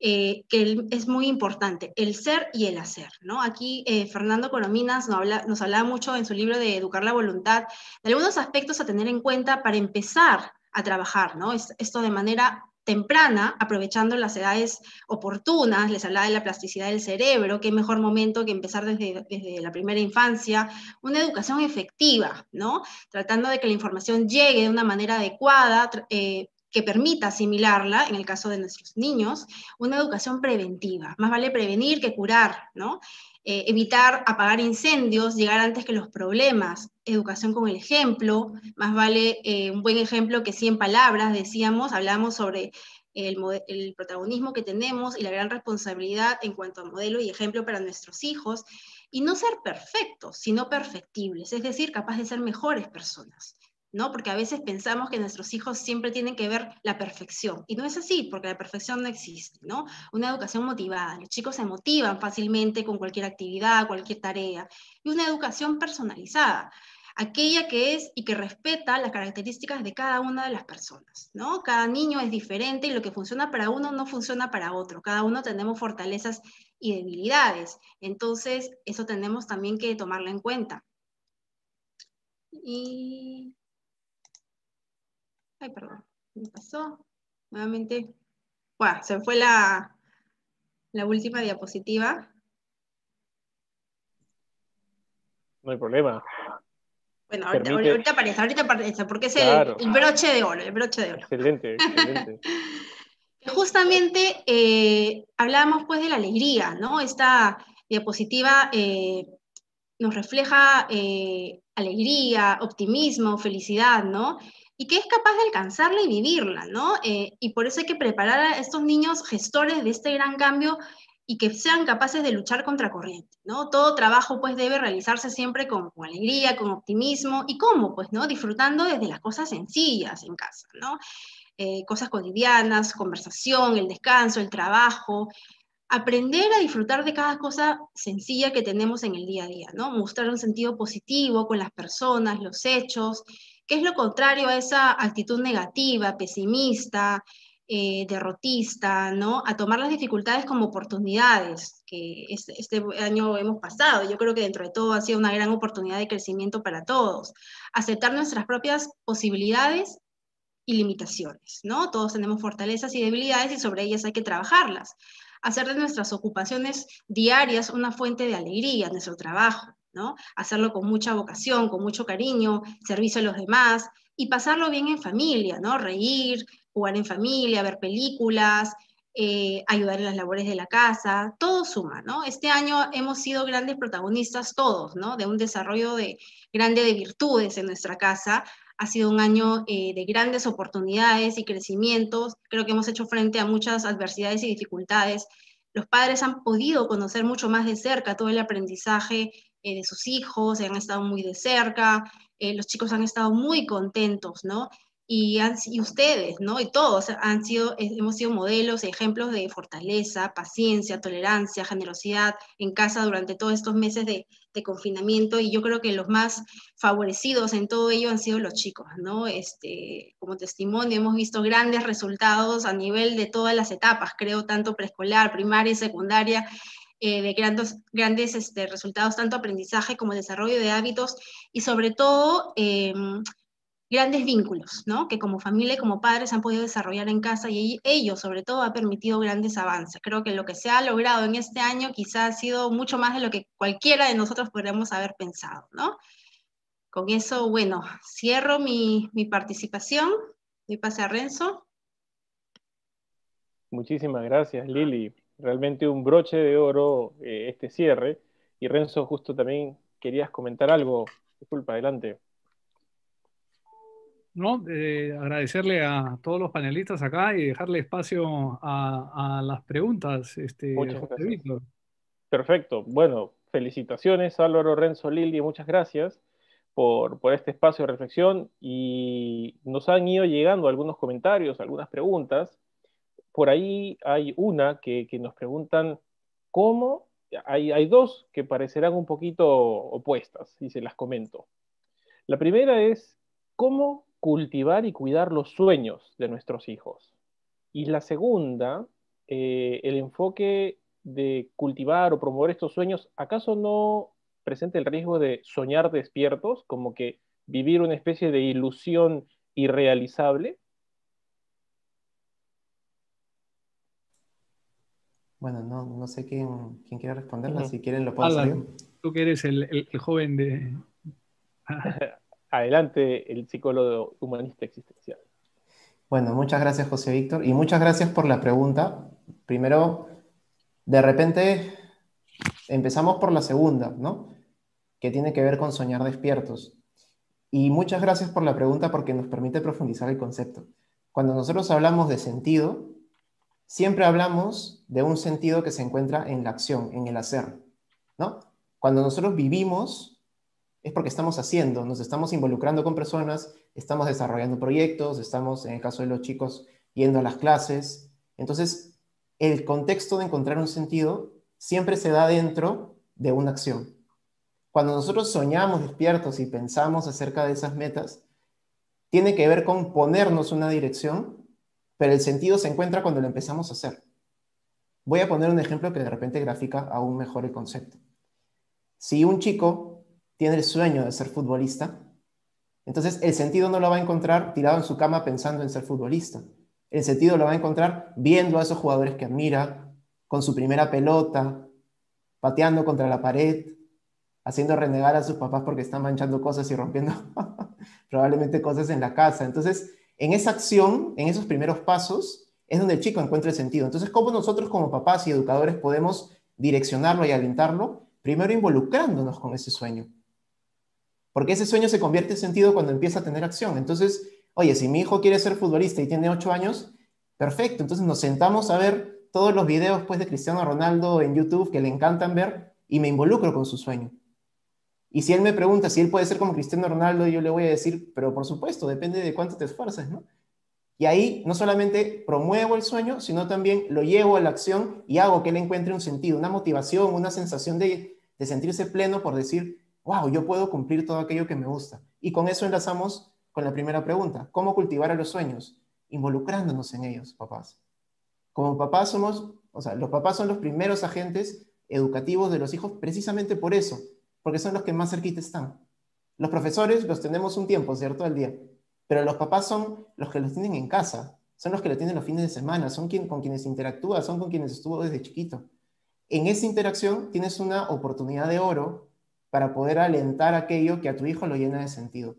Eh, que es muy importante, el ser y el hacer. ¿no? Aquí eh, Fernando Corominas nos, habla, nos hablaba mucho en su libro de Educar la Voluntad de algunos aspectos a tener en cuenta para empezar a trabajar, ¿no? esto de manera temprana, aprovechando las edades oportunas, les hablaba de la plasticidad del cerebro, qué mejor momento que empezar desde, la primera infancia, una educación efectiva, ¿no? Tratando de que la información llegue de una manera adecuada, eh, que permita asimilarla, en el caso de nuestros niños, una educación preventiva. Más vale prevenir que curar, ¿no? Eh, evitar apagar incendios, llegar antes que los problemas, educación con el ejemplo, más vale eh, un buen ejemplo que 100 palabras, decíamos, hablamos sobre el, el, protagonismo que tenemos y la gran responsabilidad en cuanto a modelo y ejemplo para nuestros hijos, y no ser perfectos, sino perfectibles, es decir, capaz de ser mejores personas. ¿no? Porque a veces pensamos que nuestros hijos siempre tienen que ver la perfección, y no es así, porque la perfección no existe, ¿no? Una educación motivada, los chicos se motivan fácilmente con cualquier actividad, cualquier tarea, y una educación personalizada, aquella que es y que respeta las características de cada una de las personas, ¿no? Cada niño es diferente y lo que funciona para uno no funciona para otro, cada uno tenemos fortalezas y debilidades, entonces eso tenemos también que tomarlo en cuenta. Y perdón. Me pasó. Nuevamente. Bueno, se fue la, la última diapositiva. No hay problema. Bueno, ahorita, ahorita, aparece, ahorita aparece, porque es el, broche de oro, el broche de oro. Excelente, excelente. Justamente eh, hablábamos pues de la alegría, ¿no? Esta diapositiva eh, nos refleja eh, alegría, optimismo, felicidad, ¿no? y que es capaz de alcanzarla y vivirla, ¿no? Eh, y por eso hay que preparar a estos niños gestores de este gran cambio y que sean capaces de luchar contra corriente, ¿no? Todo trabajo pues debe realizarse siempre con, alegría, con optimismo y cómo, pues, ¿no? Disfrutando desde las cosas sencillas en casa, ¿no? Eh, cosas cotidianas, conversación, el descanso, el trabajo, aprender a disfrutar de cada cosa sencilla que tenemos en el día a día, ¿no? Mostrar un sentido positivo con las personas, los hechos, ¿Qué es lo contrario a esa actitud negativa, pesimista, eh, derrotista, ¿no? A tomar las dificultades como oportunidades, que este, este, año hemos pasado. Yo creo que dentro de todo ha sido una gran oportunidad de crecimiento para todos. Aceptar nuestras propias posibilidades y limitaciones, ¿no? Todos tenemos fortalezas y debilidades y sobre ellas hay que trabajarlas. Hacer de nuestras ocupaciones diarias una fuente de alegría, nuestro trabajo. Hacerlo con mucha vocación, con mucho cariño, servicio a los demás y pasarlo bien en familia, ¿no? Reír, jugar en familia, ver películas, eh, ayudar en las labores de la casa, todo suma, Este año hemos sido grandes protagonistas todos, De un desarrollo de, grande de virtudes en nuestra casa. Ha sido un año eh, de grandes oportunidades y crecimientos. Creo que hemos hecho frente a muchas adversidades y dificultades. Los padres han podido conocer mucho más de cerca todo el aprendizaje eh, de sus hijos, han estado muy de cerca, eh, los chicos han estado muy contentos, ¿no? Y, han, y ustedes, ¿no? Y todos han sido, eh, hemos sido modelos, ejemplos de fortaleza, paciencia, tolerancia, generosidad en casa durante todos estos meses de, de confinamiento y yo creo que los más favorecidos en todo ello han sido los chicos, ¿no? Este, como testimonio hemos visto grandes resultados a nivel de todas las etapas, creo, tanto preescolar, primaria y secundaria, eh, de grandes grandes este, resultados, tanto aprendizaje como desarrollo de hábitos y sobre todo em, grandes vínculos, ¿no? que como familia y como padres han podido desarrollar en casa y ellos sobre todo ha permitido grandes avances. Creo que lo que se ha logrado en este año quizá ha sido mucho más de lo que cualquiera de nosotros podríamos haber pensado. Con eso, bueno, cierro mi, mi participación. y pasa a Renzo. Muchísimas gracias, Lili realmente un broche de oro eh, este cierre. Y Renzo, justo también querías comentar algo. Disculpa, adelante. No, eh, agradecerle a todos los panelistas acá y dejarle espacio a, las preguntas. Este, Perfecto. Bueno, felicitaciones Álvaro Renzo Lili, muchas gracias por, por este espacio de reflexión y nos han ido llegando algunos comentarios, algunas preguntas por ahí hay una que, nos preguntan cómo, hay, dos que parecerán un poquito opuestas y se las comento. La primera es cómo cultivar y cuidar los sueños de nuestros hijos. Y la segunda, eh, el enfoque de cultivar o promover estos sueños, ¿acaso no presenta el riesgo de soñar despiertos, como que vivir una especie de ilusión irrealizable? Bueno, no, sé quién, quiere responderla, si quieren lo puedo hacer tú que eres el, el joven de... Adelante, el psicólogo humanista existencial. Bueno, muchas gracias José Víctor y muchas gracias por la pregunta. Primero, de repente empezamos por la segunda, ¿no? Que tiene que ver con soñar despiertos. Y muchas gracias por la pregunta porque nos permite profundizar el concepto. Cuando nosotros hablamos de sentido, siempre hablamos de un sentido que se encuentra en la acción, en el hacer, ¿no? Cuando nosotros vivimos es porque estamos haciendo, nos estamos involucrando con personas, estamos desarrollando proyectos, estamos, en el caso de los chicos, yendo a las clases. Entonces, el contexto de encontrar un sentido siempre se da dentro de una acción. Cuando nosotros soñamos despiertos y pensamos acerca de esas metas, tiene que ver con ponernos una dirección pero el sentido se encuentra cuando lo empezamos a hacer. Voy a poner un ejemplo que de repente grafica aún mejor el concepto. Si un chico tiene el sueño de ser futbolista, entonces el sentido no lo va a encontrar tirado en su cama pensando en ser futbolista. El sentido lo va a encontrar viendo a esos jugadores que admira, con su primera pelota, pateando contra la pared, haciendo renegar a sus papás porque están manchando cosas y rompiendo probablemente cosas en la casa. Entonces, en esa acción, en esos primeros pasos, es donde el chico encuentra el sentido. Entonces, ¿cómo nosotros como papás y educadores podemos direccionarlo y alentarlo? Primero involucrándonos con ese sueño. Porque ese sueño se convierte en sentido cuando empieza a tener acción. Entonces, oye, si mi hijo quiere ser futbolista y tiene ocho años, perfecto. Entonces nos sentamos a ver todos los videos pues, de Cristiano Ronaldo en YouTube que le encantan ver y me involucro con su sueño. Y si él me pregunta si él puede ser como Cristiano Ronaldo, yo le voy a decir, pero por supuesto, depende de cuánto te esfuerces, ¿no? Y ahí no solamente promuevo el sueño, sino también lo llevo a la acción y hago que él encuentre un sentido, una motivación, una sensación de, de sentirse pleno por decir, wow, yo puedo cumplir todo aquello que me gusta. Y con eso enlazamos con la primera pregunta, ¿cómo cultivar a los sueños? Involucrándonos en ellos, papás. Como papás somos, o sea, los papás son los primeros agentes educativos de los hijos precisamente por eso, porque son los que más cerquita están. Los profesores los tenemos un tiempo, ¿cierto? Al día. Pero los papás son los que los tienen en casa, son los que los tienen los fines de semana, son quien, con quienes interactúa, son con quienes estuvo desde chiquito. En esa interacción tienes una oportunidad de oro para poder alentar aquello que a tu hijo lo llena de sentido.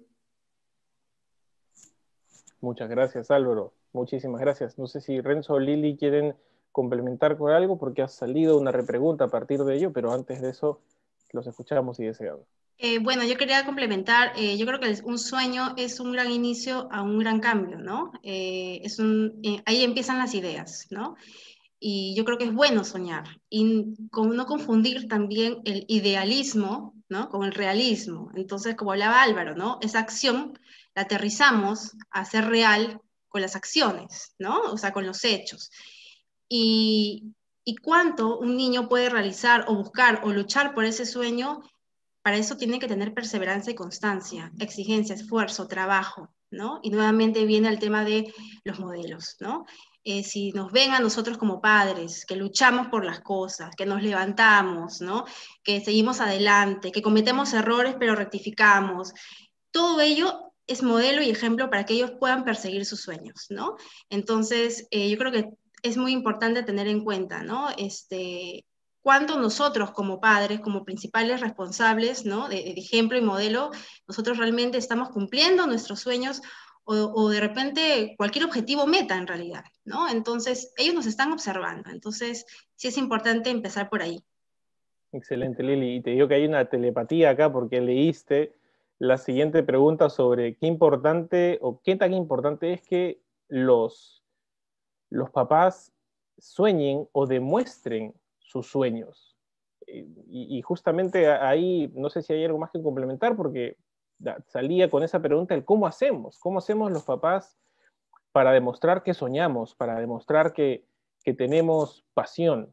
Muchas gracias, Álvaro. Muchísimas gracias. No sé si Renzo o Lili quieren complementar con algo porque ha salido una repregunta a partir de ello, pero antes de eso, los escuchamos y deseamos. Eh, bueno, yo quería complementar, eh, yo creo que un sueño es un gran inicio a un gran cambio, ¿no? Eh, es un, ahí empiezan las ideas, ¿no? Y yo creo que es bueno soñar y no confundir también el idealismo, ¿no? Con el realismo. Entonces, como hablaba Álvaro, ¿no? Esa acción la aterrizamos a ser real con las acciones, ¿no? O sea, con los hechos. Y, y cuánto un niño puede realizar o buscar o luchar por ese sueño, para eso tiene que tener perseverancia y constancia, exigencia, esfuerzo, trabajo, ¿no? Y nuevamente viene el tema de los modelos, ¿no? Eh, si nos ven a nosotros como padres, que luchamos por las cosas, que nos levantamos, ¿no? que seguimos adelante, que cometemos errores pero rectificamos, todo ello es modelo y ejemplo para que ellos puedan perseguir sus sueños. ¿no? Entonces, eh, yo creo que es muy importante tener en cuenta, ¿no? Este, cuánto nosotros como padres, como principales responsables, ¿no? De, ejemplo y modelo, nosotros realmente estamos cumpliendo nuestros sueños o, de repente cualquier objetivo meta en realidad, ¿no? Entonces, ellos nos están observando, entonces sí es importante empezar por ahí. Excelente, Lili. Y te digo que hay una telepatía acá porque leíste la siguiente pregunta sobre qué importante o qué tan importante es que los los papás sueñen o demuestren sus sueños. Eh, y, justamente ahí, no sé si hay algo más que complementar, porque salía con esa pregunta el cómo hacemos, cómo hacemos los papás para demostrar que soñamos, para demostrar que, tenemos pasión.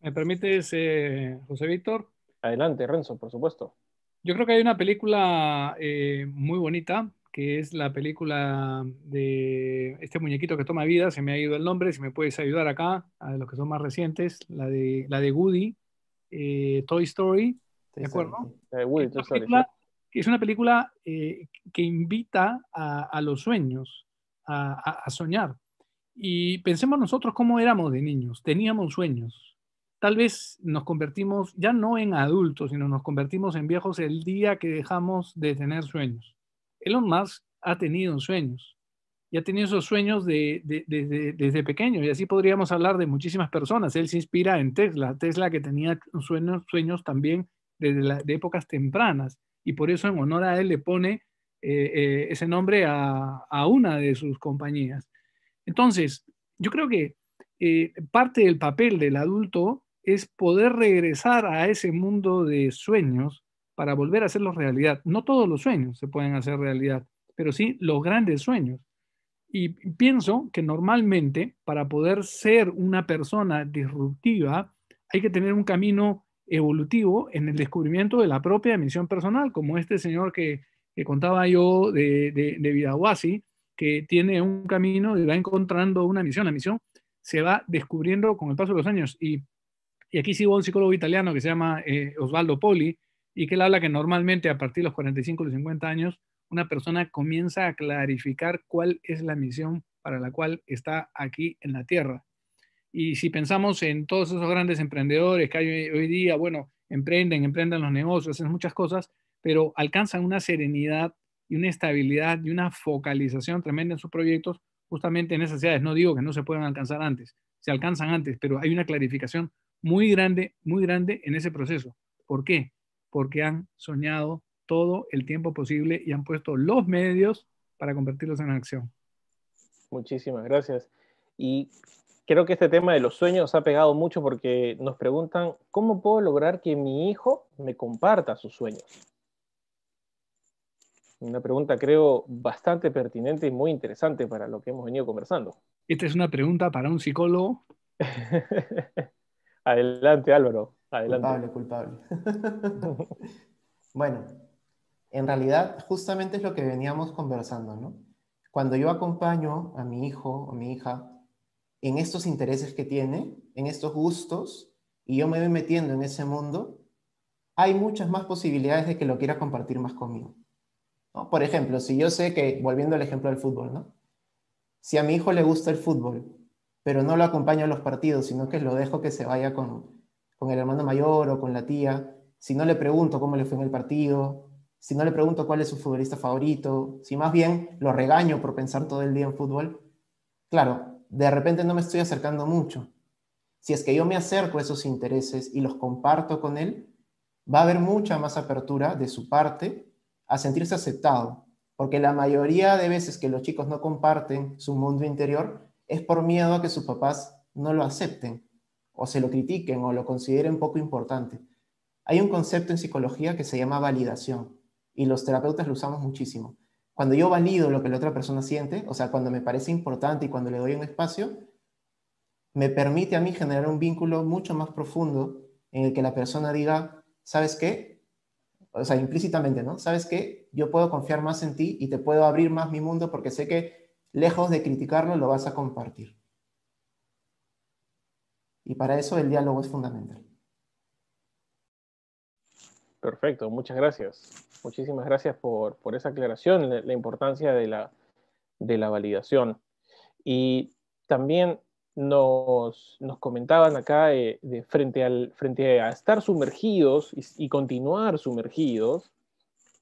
¿Me permites, eh, José Víctor? Adelante, Renzo, por supuesto. Yo creo que hay una película eh, muy bonita que es la película de este muñequito que toma vida, se me ha ido el nombre, si me puedes ayudar acá, a los que son más recientes, la de, la de Woody, eh, Toy Story, ¿de acuerdo? Es una película eh, que invita a, los sueños, a soñar. Y pensemos nosotros cómo éramos de niños, teníamos sueños. Tal vez nos convertimos ya no en adultos, sino nos convertimos en viejos el día que dejamos de tener sueños. Elon Musk ha tenido sueños y ha tenido esos sueños desde pequeño y así podríamos hablar de muchísimas personas. Él se inspira en Tesla, Tesla que tenía sueños, sueños también desde de épocas tempranas y por eso en honor a él le pone eh, eh, ese nombre a, una de sus compañías. Entonces, yo creo que eh, parte del papel del adulto es poder regresar a ese mundo de sueños para volver a hacerlos realidad. No todos los sueños se pueden hacer realidad, pero sí los grandes sueños. Y pienso que normalmente para poder ser una persona disruptiva hay que tener un camino evolutivo en el descubrimiento de la propia misión personal, como este señor que, contaba yo de, de, de que tiene un camino y va encontrando una misión. La misión se va descubriendo con el paso de los años. Y, aquí sigo un psicólogo italiano que se llama eh, Osvaldo Poli, y que él habla que normalmente a partir de los 45 o los 50 años, una persona comienza a clarificar cuál es la misión para la cual está aquí en la Tierra. Y si pensamos en todos esos grandes emprendedores que hay hoy día, bueno, emprenden, emprendan los negocios, hacen muchas cosas, pero alcanzan una serenidad y una estabilidad y una focalización tremenda en sus proyectos justamente en esas edades. No digo que no se puedan alcanzar antes, se alcanzan antes, pero hay una clarificación muy grande, muy grande en ese proceso. ¿Por qué? porque han soñado todo el tiempo posible y han puesto los medios para convertirlos en acción. Muchísimas gracias. Y creo que este tema de los sueños ha pegado mucho porque nos preguntan, ¿cómo puedo lograr que mi hijo me comparta sus sueños? Una pregunta creo bastante pertinente y muy interesante para lo que hemos venido conversando. Esta es una pregunta para un psicólogo. Adelante, Álvaro. Culpable, culpable. bueno, en realidad justamente es lo que veníamos conversando, ¿no? Cuando yo acompaño a mi hijo o mi hija en estos intereses que tiene, en estos gustos, y yo me voy metiendo en ese mundo, hay muchas más posibilidades de que lo quiera compartir más conmigo. Por ejemplo, si yo sé que, volviendo al ejemplo del fútbol, ¿no? si a mi hijo le gusta el fútbol, pero no lo acompaño a los partidos, sino que lo dejo que se vaya con, con el hermano mayor o con la tía, si no le pregunto cómo le fue en el partido, si no le pregunto cuál es su futbolista favorito, si más bien lo regaño por pensar todo el día en fútbol, claro, de repente no me estoy acercando mucho. Si es que yo me acerco a esos intereses y los comparto con él, va a haber mucha más apertura de su parte a sentirse aceptado, porque la mayoría de veces que los chicos no comparten su mundo interior es por miedo a que sus papás no lo acepten o se lo critiquen o lo consideren poco importante. Hay un concepto en psicología que se llama validación y los terapeutas lo usamos muchísimo. Cuando yo valido lo que la otra persona siente, o sea, cuando me parece importante y cuando le doy un espacio, me permite a mí generar un vínculo mucho más profundo en el que la persona diga, ¿sabes qué? O sea, implícitamente, ¿no? ¿Sabes qué? Yo puedo confiar más en ti y te puedo abrir más mi mundo porque sé que lejos de criticarlo lo vas a compartir. Y para eso el diálogo es fundamental. Perfecto, muchas gracias. Muchísimas gracias por, esa aclaración, la, importancia de la, de la, validación. Y también nos, comentaban acá eh, de, frente, al, frente a estar sumergidos y, continuar sumergidos,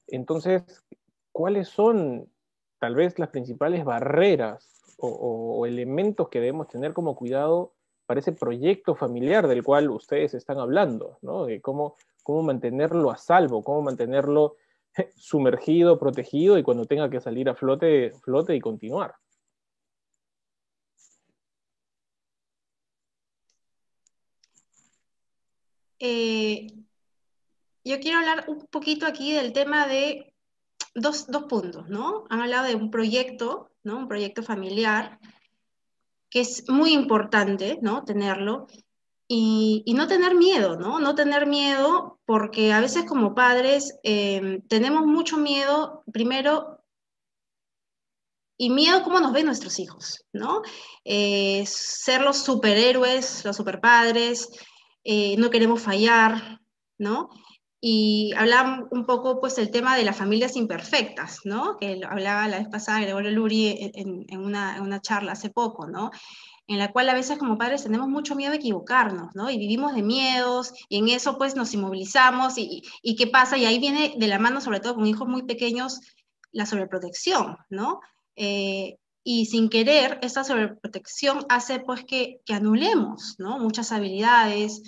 entonces, ¿cuáles son tal vez las principales barreras o elementos que debemos tener como cuidado para ese proyecto familiar del cual ustedes están hablando, ¿no? De cómo, cómo mantenerlo a salvo, cómo mantenerlo eh, sumergido, protegido y cuando tenga que salir a flote, flote y continuar. Eh, yo quiero hablar un poquito aquí del tema de dos, dos puntos, ¿no? Han hablado de un proyecto, ¿no? Un proyecto familiar que es muy importante, ¿no? Tenerlo. Y, no tener miedo, ¿no? No tener miedo porque a veces como padres eh, tenemos mucho miedo, primero, y miedo como nos ven nuestros hijos, ¿no? Eh, ser los superhéroes, los superpadres, eh, no queremos fallar, ¿no? y hablaba un poco pues el tema de las familias imperfectas, ¿no? Que hablaba la vez pasada Gregorio Luri en, en, una, una, charla hace poco, ¿no? En la cual a veces como padres tenemos mucho miedo de equivocarnos, ¿no? Y vivimos de miedos y en eso pues nos inmovilizamos y, y qué pasa y ahí viene de la mano sobre todo con hijos muy pequeños la sobreprotección, ¿no? Eh, y sin querer esta sobreprotección hace pues que, que anulemos, ¿no? Muchas habilidades,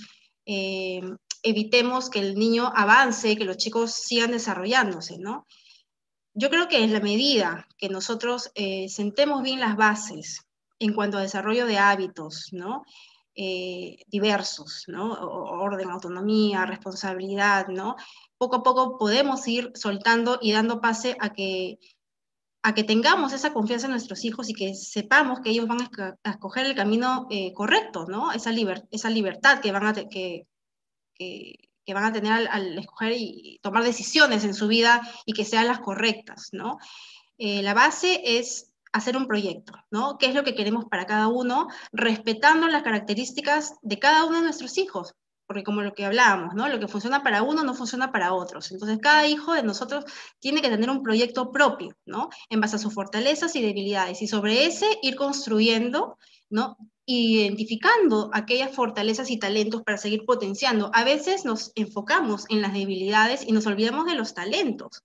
eh, evitemos que el niño avance, que los chicos sigan desarrollándose, ¿no? Yo creo que en la medida que nosotros eh, sentemos bien las bases en cuanto a desarrollo de hábitos, ¿no? Eh, diversos, ¿no? orden, autonomía, responsabilidad, ¿no? Poco a poco podemos ir soltando y dando pase a que, a que tengamos esa confianza en nuestros hijos y que sepamos que ellos van a escoger el camino eh, correcto, ¿no? Esa, liber esa libertad que van a, que, que, van a tener al, escoger y tomar decisiones en su vida y que sean las correctas, ¿no? Eh, la base es hacer un proyecto, ¿no? ¿Qué es lo que queremos para cada uno? Respetando las características de cada uno de nuestros hijos, porque como lo que hablábamos, ¿no? Lo que funciona para uno no funciona para otros. Entonces, cada hijo de nosotros tiene que tener un proyecto propio, ¿no? En base a sus fortalezas y debilidades, y sobre ese ir construyendo, ¿no? identificando aquellas fortalezas y talentos para seguir potenciando. A veces nos enfocamos en las debilidades y nos olvidamos de los talentos.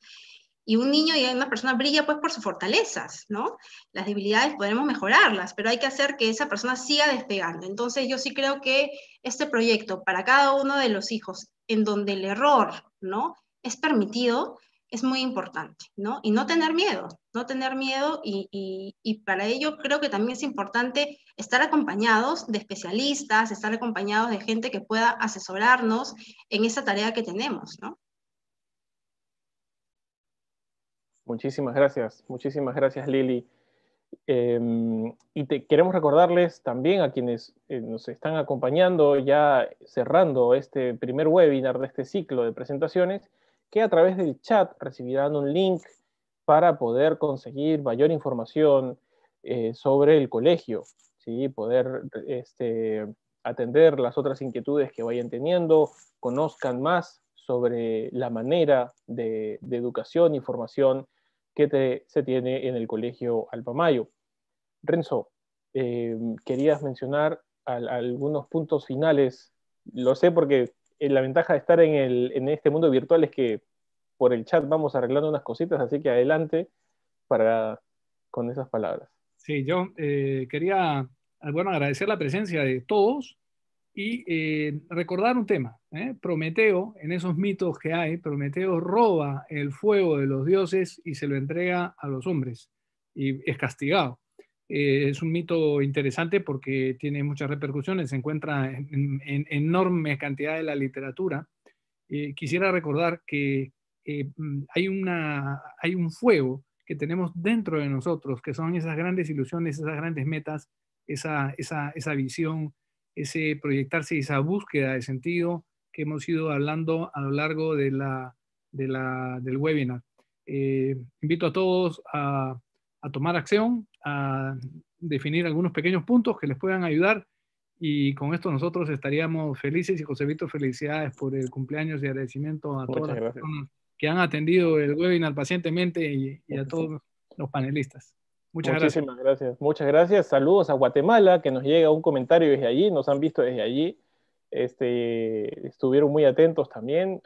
Y un niño y una persona brilla pues por sus fortalezas, ¿no? Las debilidades podemos mejorarlas, pero hay que hacer que esa persona siga despegando. Entonces yo sí creo que este proyecto para cada uno de los hijos, en donde el error, ¿no? Es permitido, es muy importante, ¿no? Y no tener miedo, no tener miedo y, para ello creo que también es importante estar acompañados de especialistas, estar acompañados de gente que pueda asesorarnos en esa tarea que tenemos, ¿no? Muchísimas gracias, muchísimas gracias Lili. Em, y te, queremos recordarles también a quienes eh, nos están acompañando ya cerrando este primer webinar de este ciclo de presentaciones, que a través del chat recibirán un link para poder conseguir mayor información eh, sobre el colegio, ¿sí? poder este, atender las otras inquietudes que vayan teniendo, conozcan más sobre la manera de, educación y formación que se tiene en el colegio Alpamayo. Renzo, eh, querías mencionar algunos puntos finales. Lo sé porque eh, la ventaja de estar en, este mundo virtual es que por el chat vamos arreglando unas cositas, así que adelante para, con esas palabras. Sí, yo eh, quería eh, bueno, agradecer la presencia de todos y recordar un tema. Prometeo, en esos mitos que hay, Prometeo roba el fuego de los dioses y se lo entrega a los hombres y es castigado. Eh, es un mito interesante porque tiene muchas repercusiones, se encuentra en, enorme cantidad de la literatura. Eh, quisiera recordar que eh, mm, hay, una, hay un fuego que tenemos dentro de nosotros, que son esas grandes ilusiones, esas grandes metas, esa, visión, ese proyectarse, esa búsqueda de sentido que hemos ido hablando a lo largo de la, de la, del webinar. invito a todos a a tomar acción, a definir algunos pequeños puntos que les puedan ayudar. Y con esto nosotros estaríamos felices y José felicidades por el cumpleaños y agradecimiento a todas las que han atendido el webinar pacientemente y, a todos los panelistas. Muchas gracias. gracias. Muchas gracias. Saludos a Guatemala, que nos llega un comentario desde allí, nos han visto desde allí. Este, estuvieron muy atentos también,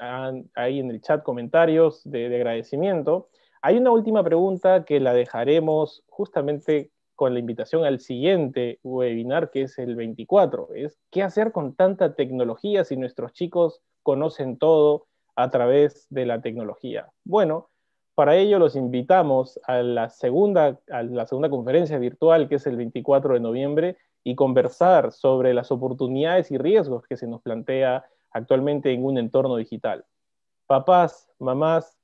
hay en el chat comentarios de agradecimiento. Hay una última pregunta que la dejaremos justamente con la invitación al siguiente webinar, que es el 24. Es, ¿Qué hacer con tanta tecnología si nuestros chicos conocen todo a través de la tecnología? Bueno, para ello los invitamos a la segunda, a la segunda conferencia virtual, que es el 24 de noviembre, y conversar sobre las oportunidades y riesgos que se nos plantea actualmente en un entorno digital. Papás, mamás,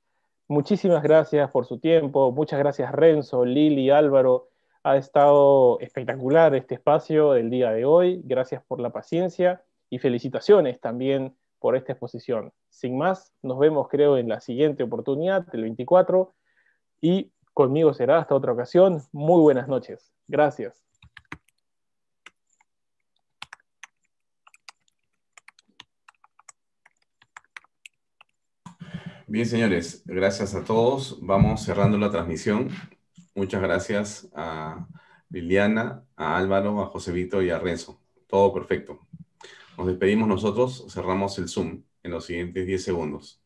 Muchísimas gracias por su tiempo, muchas gracias Renzo, Lili, Álvaro. Ha estado espectacular este espacio del día de hoy. Gracias por la paciencia y felicitaciones también por esta exposición. Sin más, nos vemos creo en la siguiente oportunidad, el 24, y conmigo será hasta otra ocasión. Muy buenas noches. Gracias. Bien, señores, gracias a todos. Vamos cerrando la transmisión. Muchas gracias a Liliana, a Álvaro, a Vito y a Renzo. Todo perfecto. Nos despedimos nosotros, cerramos el Zoom en los siguientes 10 segundos.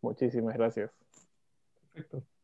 Muchísimas gracias. Perfecto.